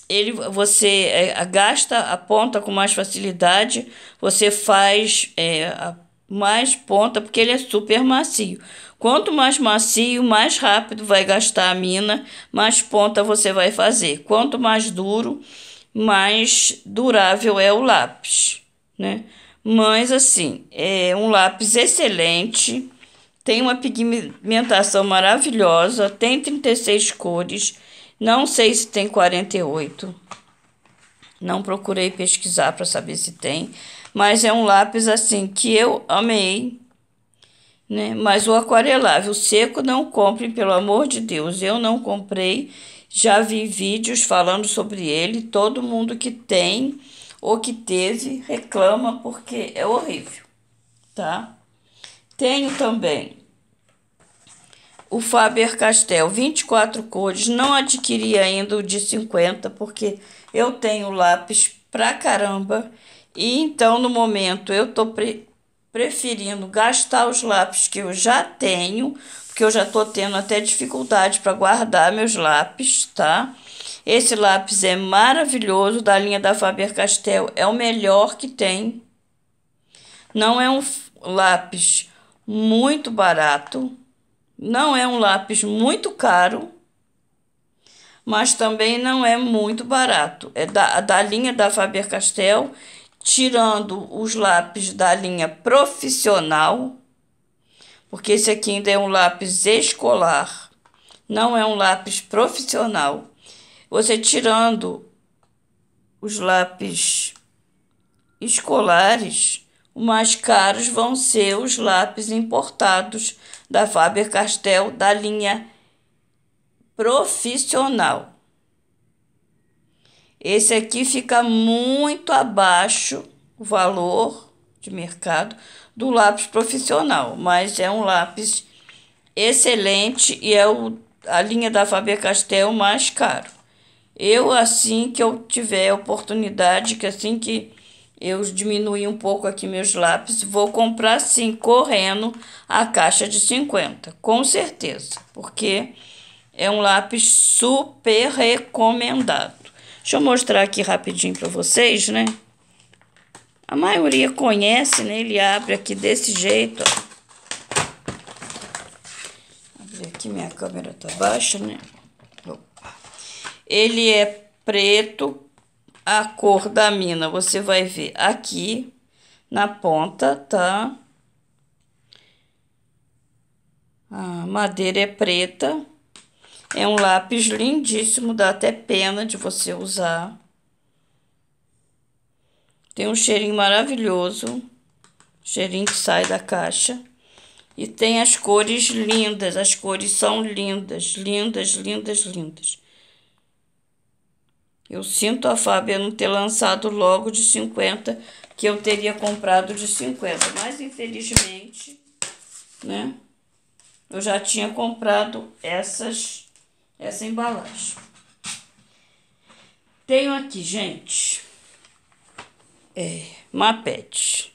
ele você é, gasta a ponta com mais facilidade, você faz é, a mais ponta, porque ele é super macio. Quanto mais macio, mais rápido vai gastar a mina, mais ponta você vai fazer. Quanto mais duro, mais durável é o lápis, né? Mas assim, é um lápis excelente, tem uma pigmentação maravilhosa, tem 36 cores, não sei se tem 48. Não procurei pesquisar para saber se tem mas é um lápis assim que eu amei, né? Mas o aquarelável seco não compre, pelo amor de Deus, eu não comprei. Já vi vídeos falando sobre ele, todo mundo que tem ou que teve reclama porque é horrível, tá? Tenho também o Faber Castell 24 cores. Não adquiri ainda o de 50 porque eu tenho lápis pra caramba e então, no momento, eu tô pre preferindo gastar os lápis que eu já tenho, porque eu já tô tendo até dificuldade para guardar meus lápis, tá? Esse lápis é maravilhoso, da linha da Faber-Castell, é o melhor que tem. Não é um lápis muito barato, não é um lápis muito caro, mas também não é muito barato. É da, da linha da Faber-Castell tirando os lápis da linha profissional, porque esse aqui ainda é um lápis escolar, não é um lápis profissional. Você tirando os lápis escolares, os mais caros vão ser os lápis importados da Faber-Castell da linha profissional. Esse aqui fica muito abaixo o valor de mercado do lápis profissional, mas é um lápis excelente e é o, a linha da Faber-Castell mais caro. Eu assim que eu tiver oportunidade, que assim que eu diminuir um pouco aqui meus lápis, vou comprar sim correndo a caixa de 50, com certeza, porque é um lápis super recomendado. Deixa eu mostrar aqui rapidinho para vocês, né? A maioria conhece, né? Ele abre aqui desse jeito, ó. Abrir aqui, minha câmera tá baixa, né? Opa. Ele é preto, a cor da mina. Você vai ver aqui na ponta, tá? A madeira é preta. É um lápis lindíssimo, dá até pena de você usar. Tem um cheirinho maravilhoso, cheirinho que sai da caixa. E tem as cores lindas, as cores são lindas, lindas, lindas, lindas. Eu sinto a Fábia não ter lançado logo de 50, que eu teria comprado de 50, mas infelizmente, né? Eu já tinha comprado essas essa embalagem. Tenho aqui, gente, é, mapete.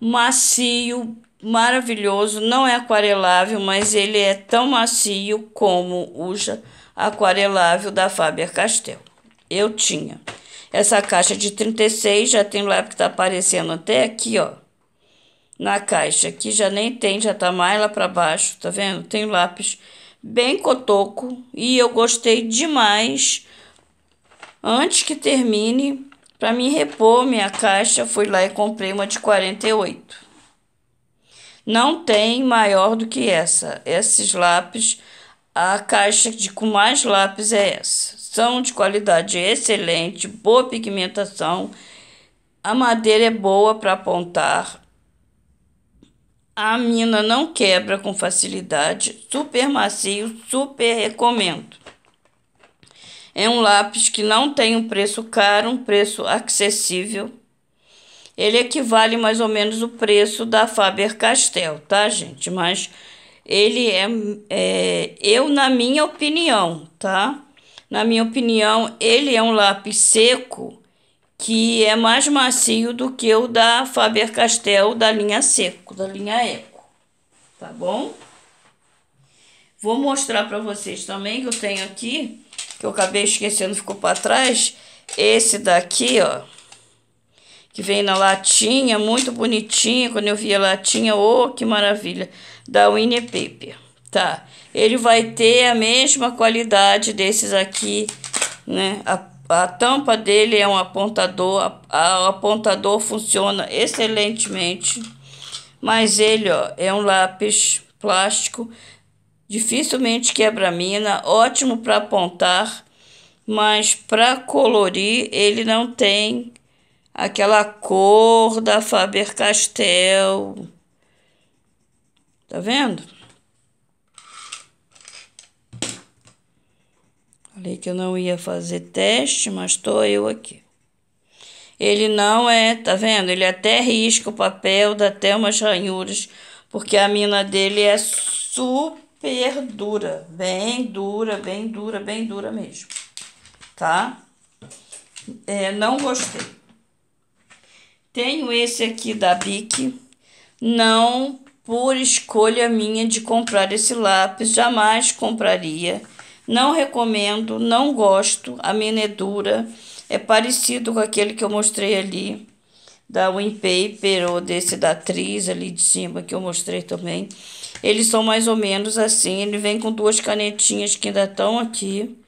Macio, maravilhoso, não é aquarelável, mas ele é tão macio como o aquarelável da Faber-Castell. Eu tinha. Essa caixa de 36 já tem lá que tá aparecendo até aqui, ó. Na caixa aqui já nem tem, já tá mais lá para baixo, tá vendo? Tem lápis bem cotoco e eu gostei demais. Antes que termine, para me repor minha caixa, fui lá e comprei uma de 48. Não tem maior do que essa. Esses lápis, a caixa de com mais lápis é essa. São de qualidade excelente, boa pigmentação. A madeira é boa para apontar a mina não quebra com facilidade, super macio, super recomendo. É um lápis que não tem um preço caro, um preço acessível. Ele equivale mais ou menos o preço da Faber-Castell, tá, gente? Mas ele é, é, eu na minha opinião, tá? Na minha opinião, ele é um lápis seco que é mais macio do que o da Faber-Castell da linha Seco, da linha Eco, tá bom? Vou mostrar para vocês também que eu tenho aqui, que eu acabei esquecendo, ficou para trás, esse daqui, ó, que vem na latinha, muito bonitinho, quando eu vi a latinha, oh, que maravilha, da Winnie Paper, tá? Ele vai ter a mesma qualidade desses aqui, né, a a tampa dele é um apontador, o apontador funciona excelentemente, mas ele ó, é um lápis plástico, dificilmente quebra mina, ótimo para apontar, mas para colorir ele não tem aquela cor da Faber-Castell. Tá vendo? Falei que eu não ia fazer teste, mas estou eu aqui. Ele não é, tá vendo? Ele até risca o papel, dá até umas ranhuras, porque a mina dele é super dura, bem dura, bem dura, bem dura mesmo, tá? É, não gostei. Tenho esse aqui da Bic, não por escolha minha de comprar esse lápis, jamais compraria não recomendo, não gosto. A mina é dura. É parecido com aquele que eu mostrei ali da Winpaper ou desse da Atriz ali de cima que eu mostrei também. Eles são mais ou menos assim. Ele vem com duas canetinhas que ainda estão aqui.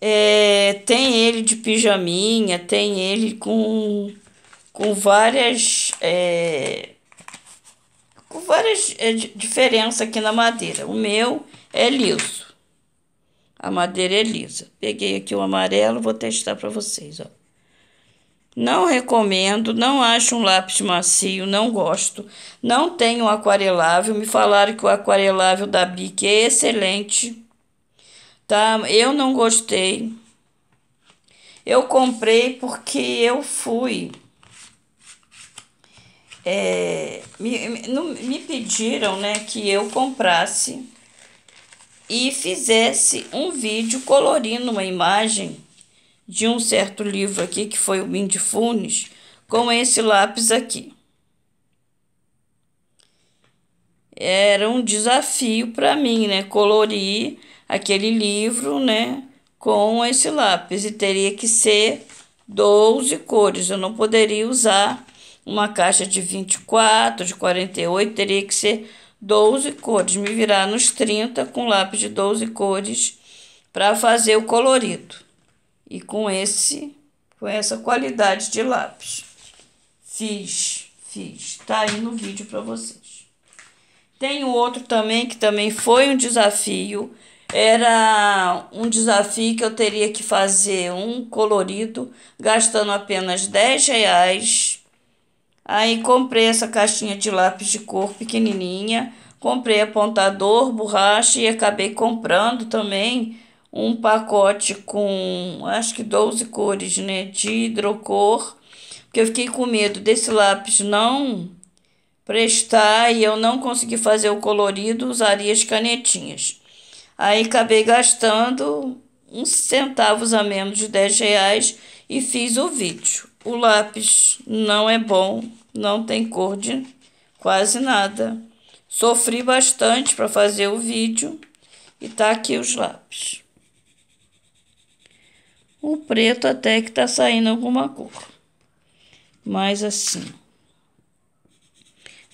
É, tem ele de pijaminha, tem ele com, com várias. É, com várias é, diferenças aqui na madeira. O meu é liso. A madeira é lisa. Peguei aqui o amarelo, vou testar para vocês, ó. Não recomendo, não acho um lápis macio, não gosto. Não tenho aquarelável, me falaram que o aquarelável da Bic é excelente. Tá? Eu não gostei. Eu comprei porque eu fui é, me, me, me pediram né, que eu comprasse e fizesse um vídeo colorindo uma imagem de um certo livro aqui, que foi o Mind Funes, com esse lápis aqui. Era um desafio para mim, né? Colorir aquele livro, né? Com esse lápis. E teria que ser 12 cores. Eu não poderia usar uma caixa de 24, de 48, teria que ser 12 cores, me virar nos 30 com lápis de 12 cores para fazer o colorido. E com esse, com essa qualidade de lápis. Fiz, fiz. Tá aí no vídeo para vocês. Tem outro também que também foi um desafio. Era um desafio que eu teria que fazer um colorido gastando apenas 10 reais Aí comprei essa caixinha de lápis de cor pequenininha, comprei apontador, borracha e acabei comprando também um pacote com acho que 12 cores, né, de hidrocor, porque eu fiquei com medo desse lápis não prestar e eu não consegui fazer o colorido, usaria as canetinhas. Aí acabei gastando uns centavos a menos de 10 reais e fiz o vídeo. O lápis não é bom não tem cor de quase nada. Sofri bastante para fazer o vídeo e tá aqui os lápis. O preto até que tá saindo alguma cor. Mas assim.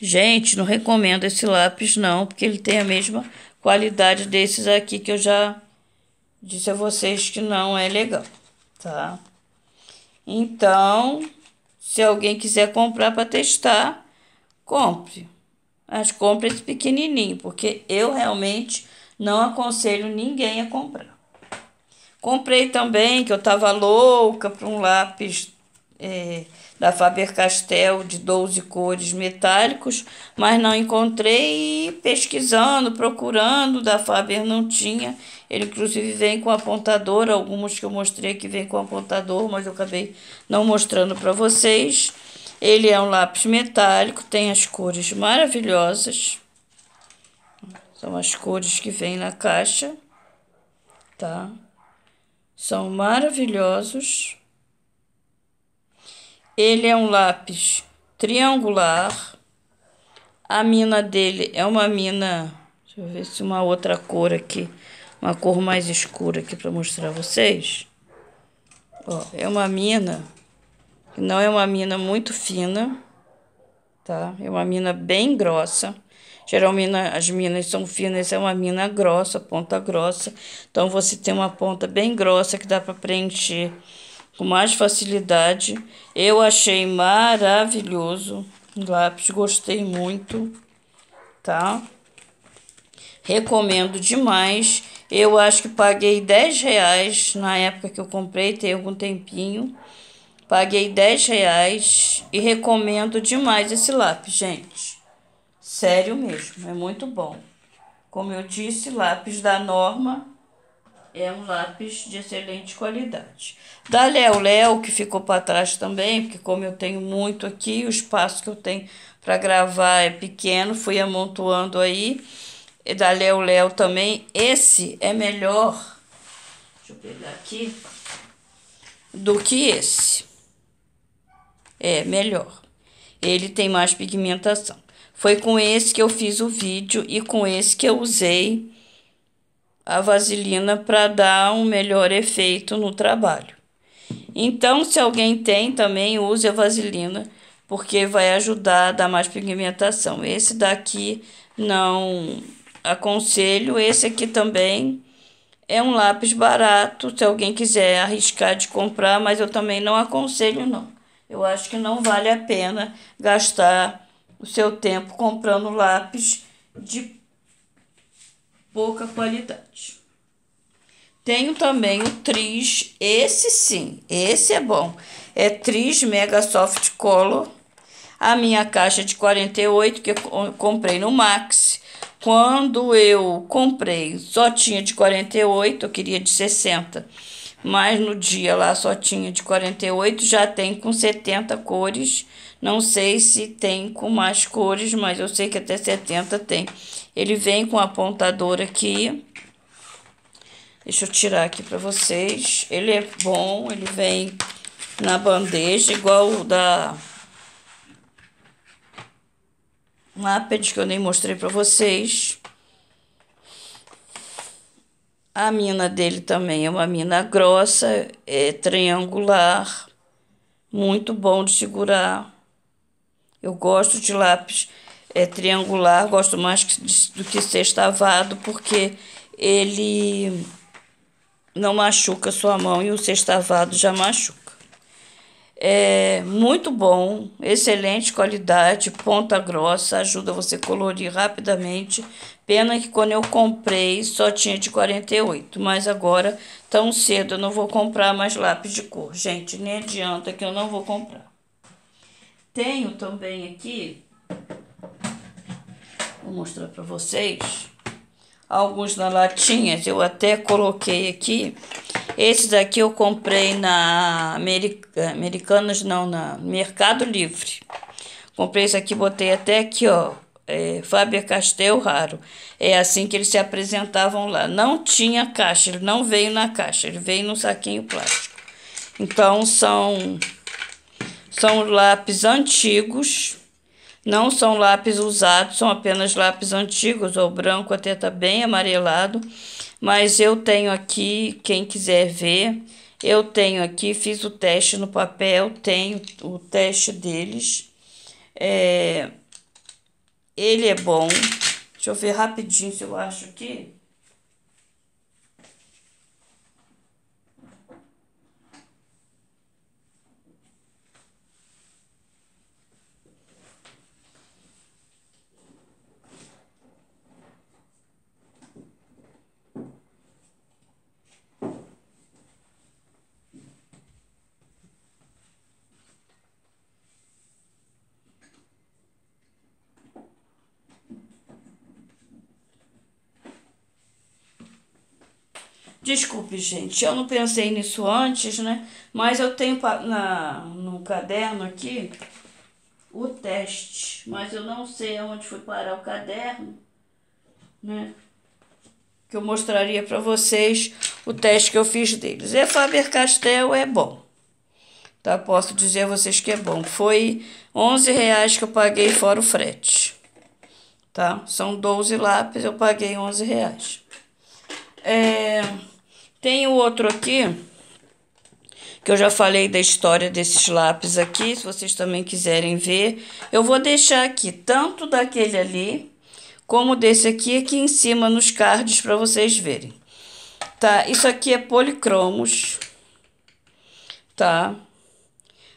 Gente, não recomendo esse lápis não, porque ele tem a mesma qualidade desses aqui que eu já disse a vocês que não é legal, tá? Então, se alguém quiser comprar para testar, compre. Mas compre esse pequenininho, porque eu realmente não aconselho ninguém a comprar. Comprei também, que eu estava louca, para um lápis é, da Faber-Castell de 12 cores metálicos, mas não encontrei e pesquisando, procurando, da Faber não tinha. Ele inclusive vem com apontador, algumas que eu mostrei que vem com apontador, mas eu acabei não mostrando para vocês. Ele é um lápis metálico, tem as cores maravilhosas. São as cores que vem na caixa, tá? São maravilhosos. Ele é um lápis triangular. A mina dele é uma mina. Deixa eu ver se uma outra cor aqui. Uma cor mais escura aqui para mostrar a vocês. Ó, é uma mina. não é uma mina muito fina. Tá? É uma mina bem grossa. Geralmente as minas são finas, essa é uma mina grossa, ponta grossa. Então você tem uma ponta bem grossa que dá para preencher com mais facilidade. Eu achei maravilhoso o lápis, gostei muito, tá? Recomendo demais. Eu acho que paguei 10 reais na época que eu comprei, tem algum tempinho. Paguei 10 reais e recomendo demais esse lápis, gente. Sério mesmo, é muito bom. Como eu disse, lápis da norma é um lápis de excelente qualidade. Da Léo Léo, que ficou para trás também, porque como eu tenho muito aqui, o espaço que eu tenho para gravar é pequeno, fui amontoando aí. E da Léo Léo também, esse é melhor, deixa eu pegar aqui, do que esse. É, melhor. Ele tem mais pigmentação. Foi com esse que eu fiz o vídeo e com esse que eu usei a vaselina para dar um melhor efeito no trabalho. Então, se alguém tem também, use a vaselina, porque vai ajudar a dar mais pigmentação. Esse daqui não aconselho, esse aqui também é um lápis barato, se alguém quiser arriscar de comprar, mas eu também não aconselho não. Eu acho que não vale a pena gastar o seu tempo comprando lápis de pouca qualidade. Tenho também o Tris, esse sim, esse é bom. É Tris Mega Soft Color. A minha caixa de 48 que eu comprei no Max. Quando eu comprei, só tinha de 48, eu queria de 60. Mas no dia lá só tinha de 48, já tem com 70 cores. Não sei se tem com mais cores, mas eu sei que até 70 tem. Ele vem com apontador aqui. Deixa eu tirar aqui para vocês. Ele é bom, ele vem na bandeja, igual o da lápide que eu nem mostrei para vocês. A mina dele também é uma mina grossa, é triangular, muito bom de segurar. Eu gosto de lápis é, triangular, gosto mais do que sextavado, porque ele não machuca sua mão e o sextavado já machuca. É muito bom, excelente qualidade, ponta grossa, ajuda você a colorir rapidamente. Pena que quando eu comprei só tinha de 48, mas agora tão cedo eu não vou comprar mais lápis de cor. Gente, nem adianta que eu não vou comprar. Tenho também aqui Vou mostrar para vocês. Alguns na latinha. eu até coloquei aqui. Esse daqui eu comprei na America, Americanos, não, na Mercado Livre. Comprei esse aqui, botei até aqui, ó. É, Faber Castel Raro. É assim que eles se apresentavam lá. Não tinha caixa, ele não veio na caixa, ele veio no saquinho plástico. Então são são lápis antigos não são lápis usados, são apenas lápis antigos ou branco até está bem amarelado, mas eu tenho aqui, quem quiser ver, eu tenho aqui, fiz o teste no papel, tenho o teste deles. É, ele é bom. Deixa eu ver rapidinho se eu acho aqui. Desculpe, gente, eu não pensei nisso antes, né? Mas eu tenho na, no caderno aqui o teste, mas eu não sei onde foi parar o caderno, né? Que eu mostraria para vocês o teste que eu fiz deles. E Faber-Castell é bom, tá? Posso dizer a vocês que é bom. Foi 11 reais que eu paguei fora o frete, tá? São 12 lápis, eu paguei 11 reais. É... Tem o outro aqui, que eu já falei da história desses lápis aqui, se vocês também quiserem ver. Eu vou deixar aqui, tanto daquele ali, como desse aqui, aqui em cima nos cards para vocês verem. Tá, isso aqui é policromos, tá?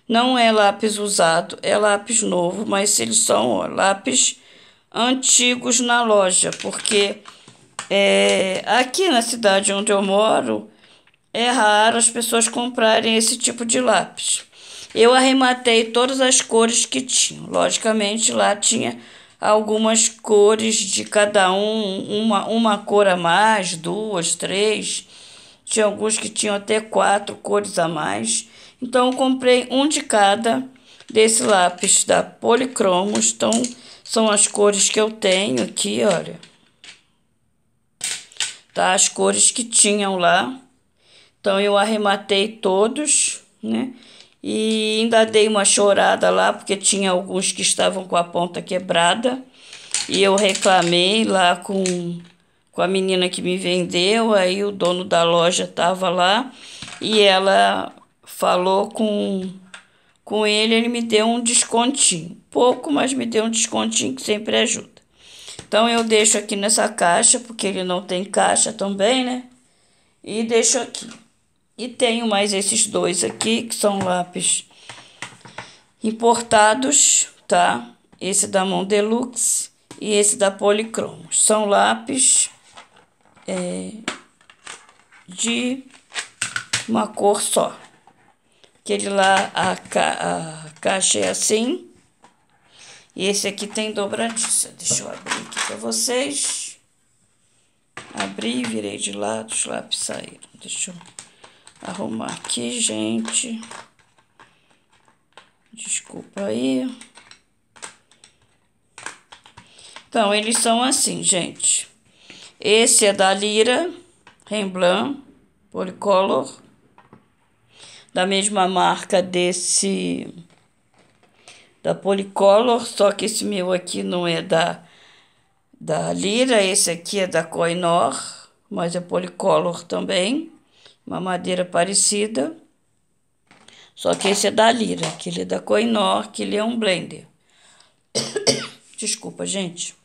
Não é lápis usado, é lápis novo, mas eles são ó, lápis antigos na loja, porque é, aqui na cidade onde eu moro, é raro as pessoas comprarem esse tipo de lápis. Eu arrematei todas as cores que tinham. Logicamente, lá tinha algumas cores de cada um, uma, uma cor a mais, duas, três. Tinha alguns que tinham até quatro cores a mais. Então, eu comprei um de cada desse lápis da Policromos. Então, são as cores que eu tenho aqui, olha tá? As cores que tinham lá. Então eu arrematei todos, né? E ainda dei uma chorada lá, porque tinha alguns que estavam com a ponta quebrada. E eu reclamei lá com, com a menina que me vendeu, aí o dono da loja estava lá e ela falou com, com ele, ele me deu um descontinho. Pouco, mas me deu um descontinho que sempre ajuda. Então eu deixo aqui nessa caixa, porque ele não tem caixa também, né? E deixo aqui. E tenho mais esses dois aqui, que são lápis importados, tá? Esse da Mondelux e esse da Policromos. São lápis é, de uma cor só. Aquele lá, a, ca a caixa é assim e esse aqui tem dobradiça. Deixa eu abrir aqui para vocês. Abri, virei de lado, os lápis saíram. Deixa eu arrumar aqui, gente. Desculpa aí. Então, eles são assim, gente. Esse é da Lira, Rembrandt, Policolor. Da mesma marca desse da Policolor, só que esse meu aqui não é da, da Lira, esse aqui é da Coinor, mas é Policolor também, uma madeira parecida. Só que esse é da Lira, que ele é da Coinor, que ele é um blender. Desculpa, gente.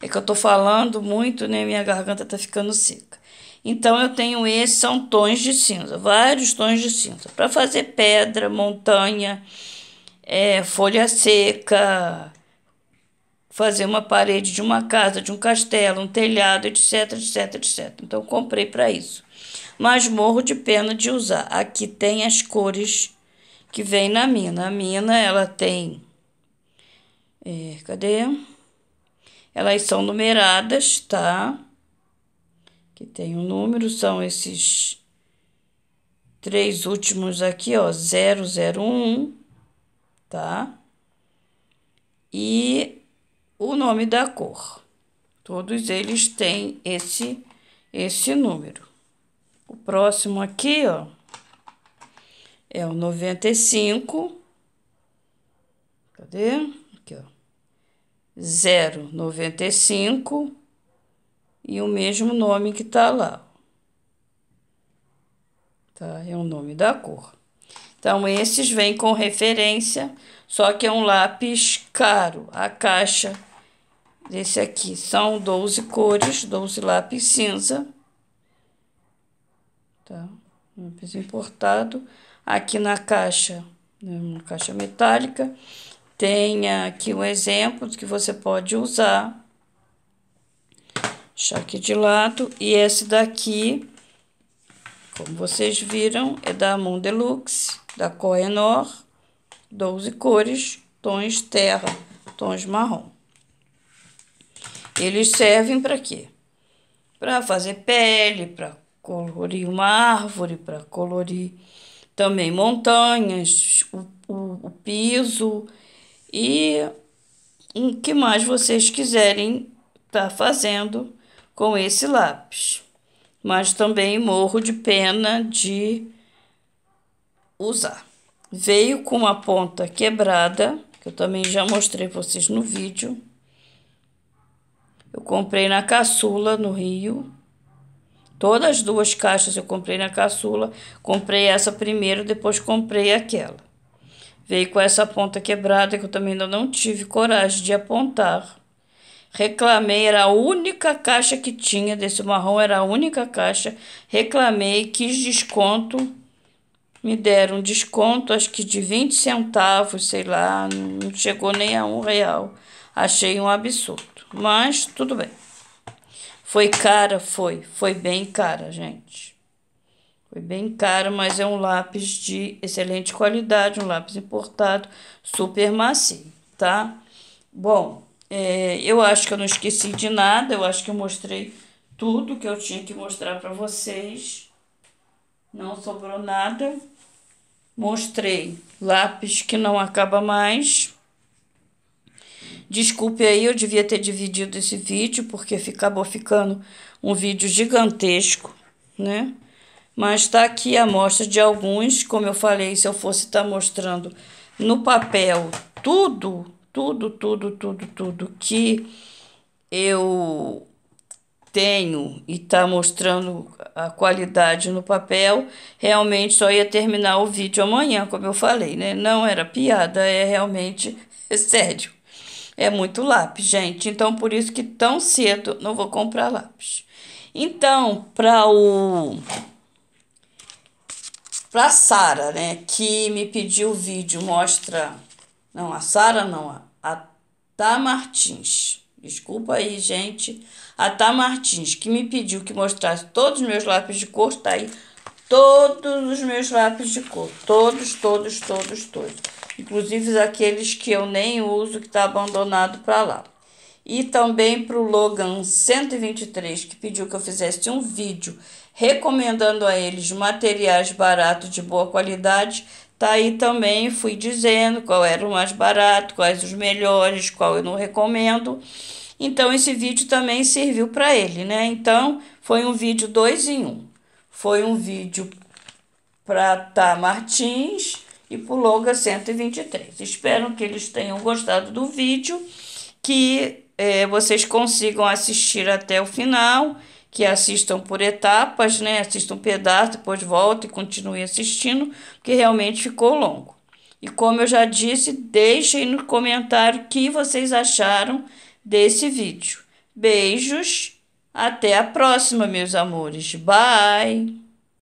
É que eu tô falando muito, né? Minha garganta tá ficando seca. Então eu tenho esses são tons de cinza, vários tons de cinza, para fazer pedra, montanha, é, folha seca, fazer uma parede de uma casa, de um castelo, um telhado, etc, etc, etc. Então comprei para isso. Mas morro de pena de usar. Aqui tem as cores que vem na mina. A mina ela tem é, cadê? Elas são numeradas, tá? Que tem um número, são esses três últimos aqui, ó, 001, tá? E o nome da cor. Todos eles têm esse esse número. O próximo aqui, ó, é o 95. Cadê? Aqui, ó. 095 e o mesmo nome que tá lá. Tá? É o nome da cor. Então, esses vêm com referência, só que é um lápis caro. A caixa desse aqui são 12 cores, 12 lápis cinza. Tá? Lápis importado. Aqui na caixa, né, uma caixa metálica, tem aqui um exemplo que você pode usar. Deixar aqui de lado. E esse daqui, como vocês viram, é da Mondelux. Deluxe da Coenor, 12 cores, tons terra, tons marrom. Eles servem para quê? Para fazer pele, para colorir uma árvore, para colorir também montanhas, o, o, o piso e o que mais vocês quiserem estar tá fazendo com esse lápis. Mas também morro de pena de usar. Veio com uma ponta quebrada, que eu também já mostrei para vocês no vídeo. Eu comprei na Caçula, no Rio. Todas as duas caixas eu comprei na Caçula. Comprei essa primeiro, depois comprei aquela. Veio com essa ponta quebrada, que eu também ainda não tive coragem de apontar. Reclamei, era a única caixa que tinha desse marrom, era a única caixa. Reclamei, quis desconto me deram desconto, acho que de 20 centavos, sei lá, não chegou nem a um real. Achei um absurdo, mas tudo bem. Foi cara, foi, foi bem cara, gente. Foi bem caro, mas é um lápis de excelente qualidade, um lápis importado, super macio, tá? Bom, é, eu acho que eu não esqueci de nada, eu acho que eu mostrei tudo que eu tinha que mostrar para vocês. Não sobrou nada. Mostrei lápis que não acaba mais. Desculpe aí, eu devia ter dividido esse vídeo, porque acabou ficando um vídeo gigantesco, né? Mas tá aqui a amostra de alguns, como eu falei, se eu fosse estar tá mostrando no papel tudo, tudo, tudo, tudo, tudo que eu tenho e tá mostrando a qualidade no papel, realmente só ia terminar o vídeo amanhã, como eu falei, né? Não era piada, é realmente sério. É muito lápis, gente. Então, por isso que tão cedo não vou comprar lápis. Então, para o para Sara, né, que me pediu o vídeo, mostra não, a Sara não, a, a Tá Martins. Desculpa aí, gente a Tá Martins, que me pediu que mostrasse todos os meus lápis de cor, tá aí todos os meus lápis de cor, todos, todos, todos, todos, inclusive aqueles que eu nem uso, que tá abandonado para lá. E também para o Logan 123, que pediu que eu fizesse um vídeo recomendando a eles materiais baratos de boa qualidade. Tá aí também, fui dizendo qual era o mais barato, quais os melhores, qual eu não recomendo. Então esse vídeo também serviu para ele, né? Então foi um vídeo dois em um. Foi um vídeo para Tá Martins e para o 123. Espero que eles tenham gostado do vídeo, que é, vocês consigam assistir até o final, que assistam por etapas, né? Assistam um pedaço, depois volta e continue assistindo, porque realmente ficou longo. E como eu já disse, deixem no comentário o que vocês acharam desse vídeo. Beijos, até a próxima, meus amores. Bye!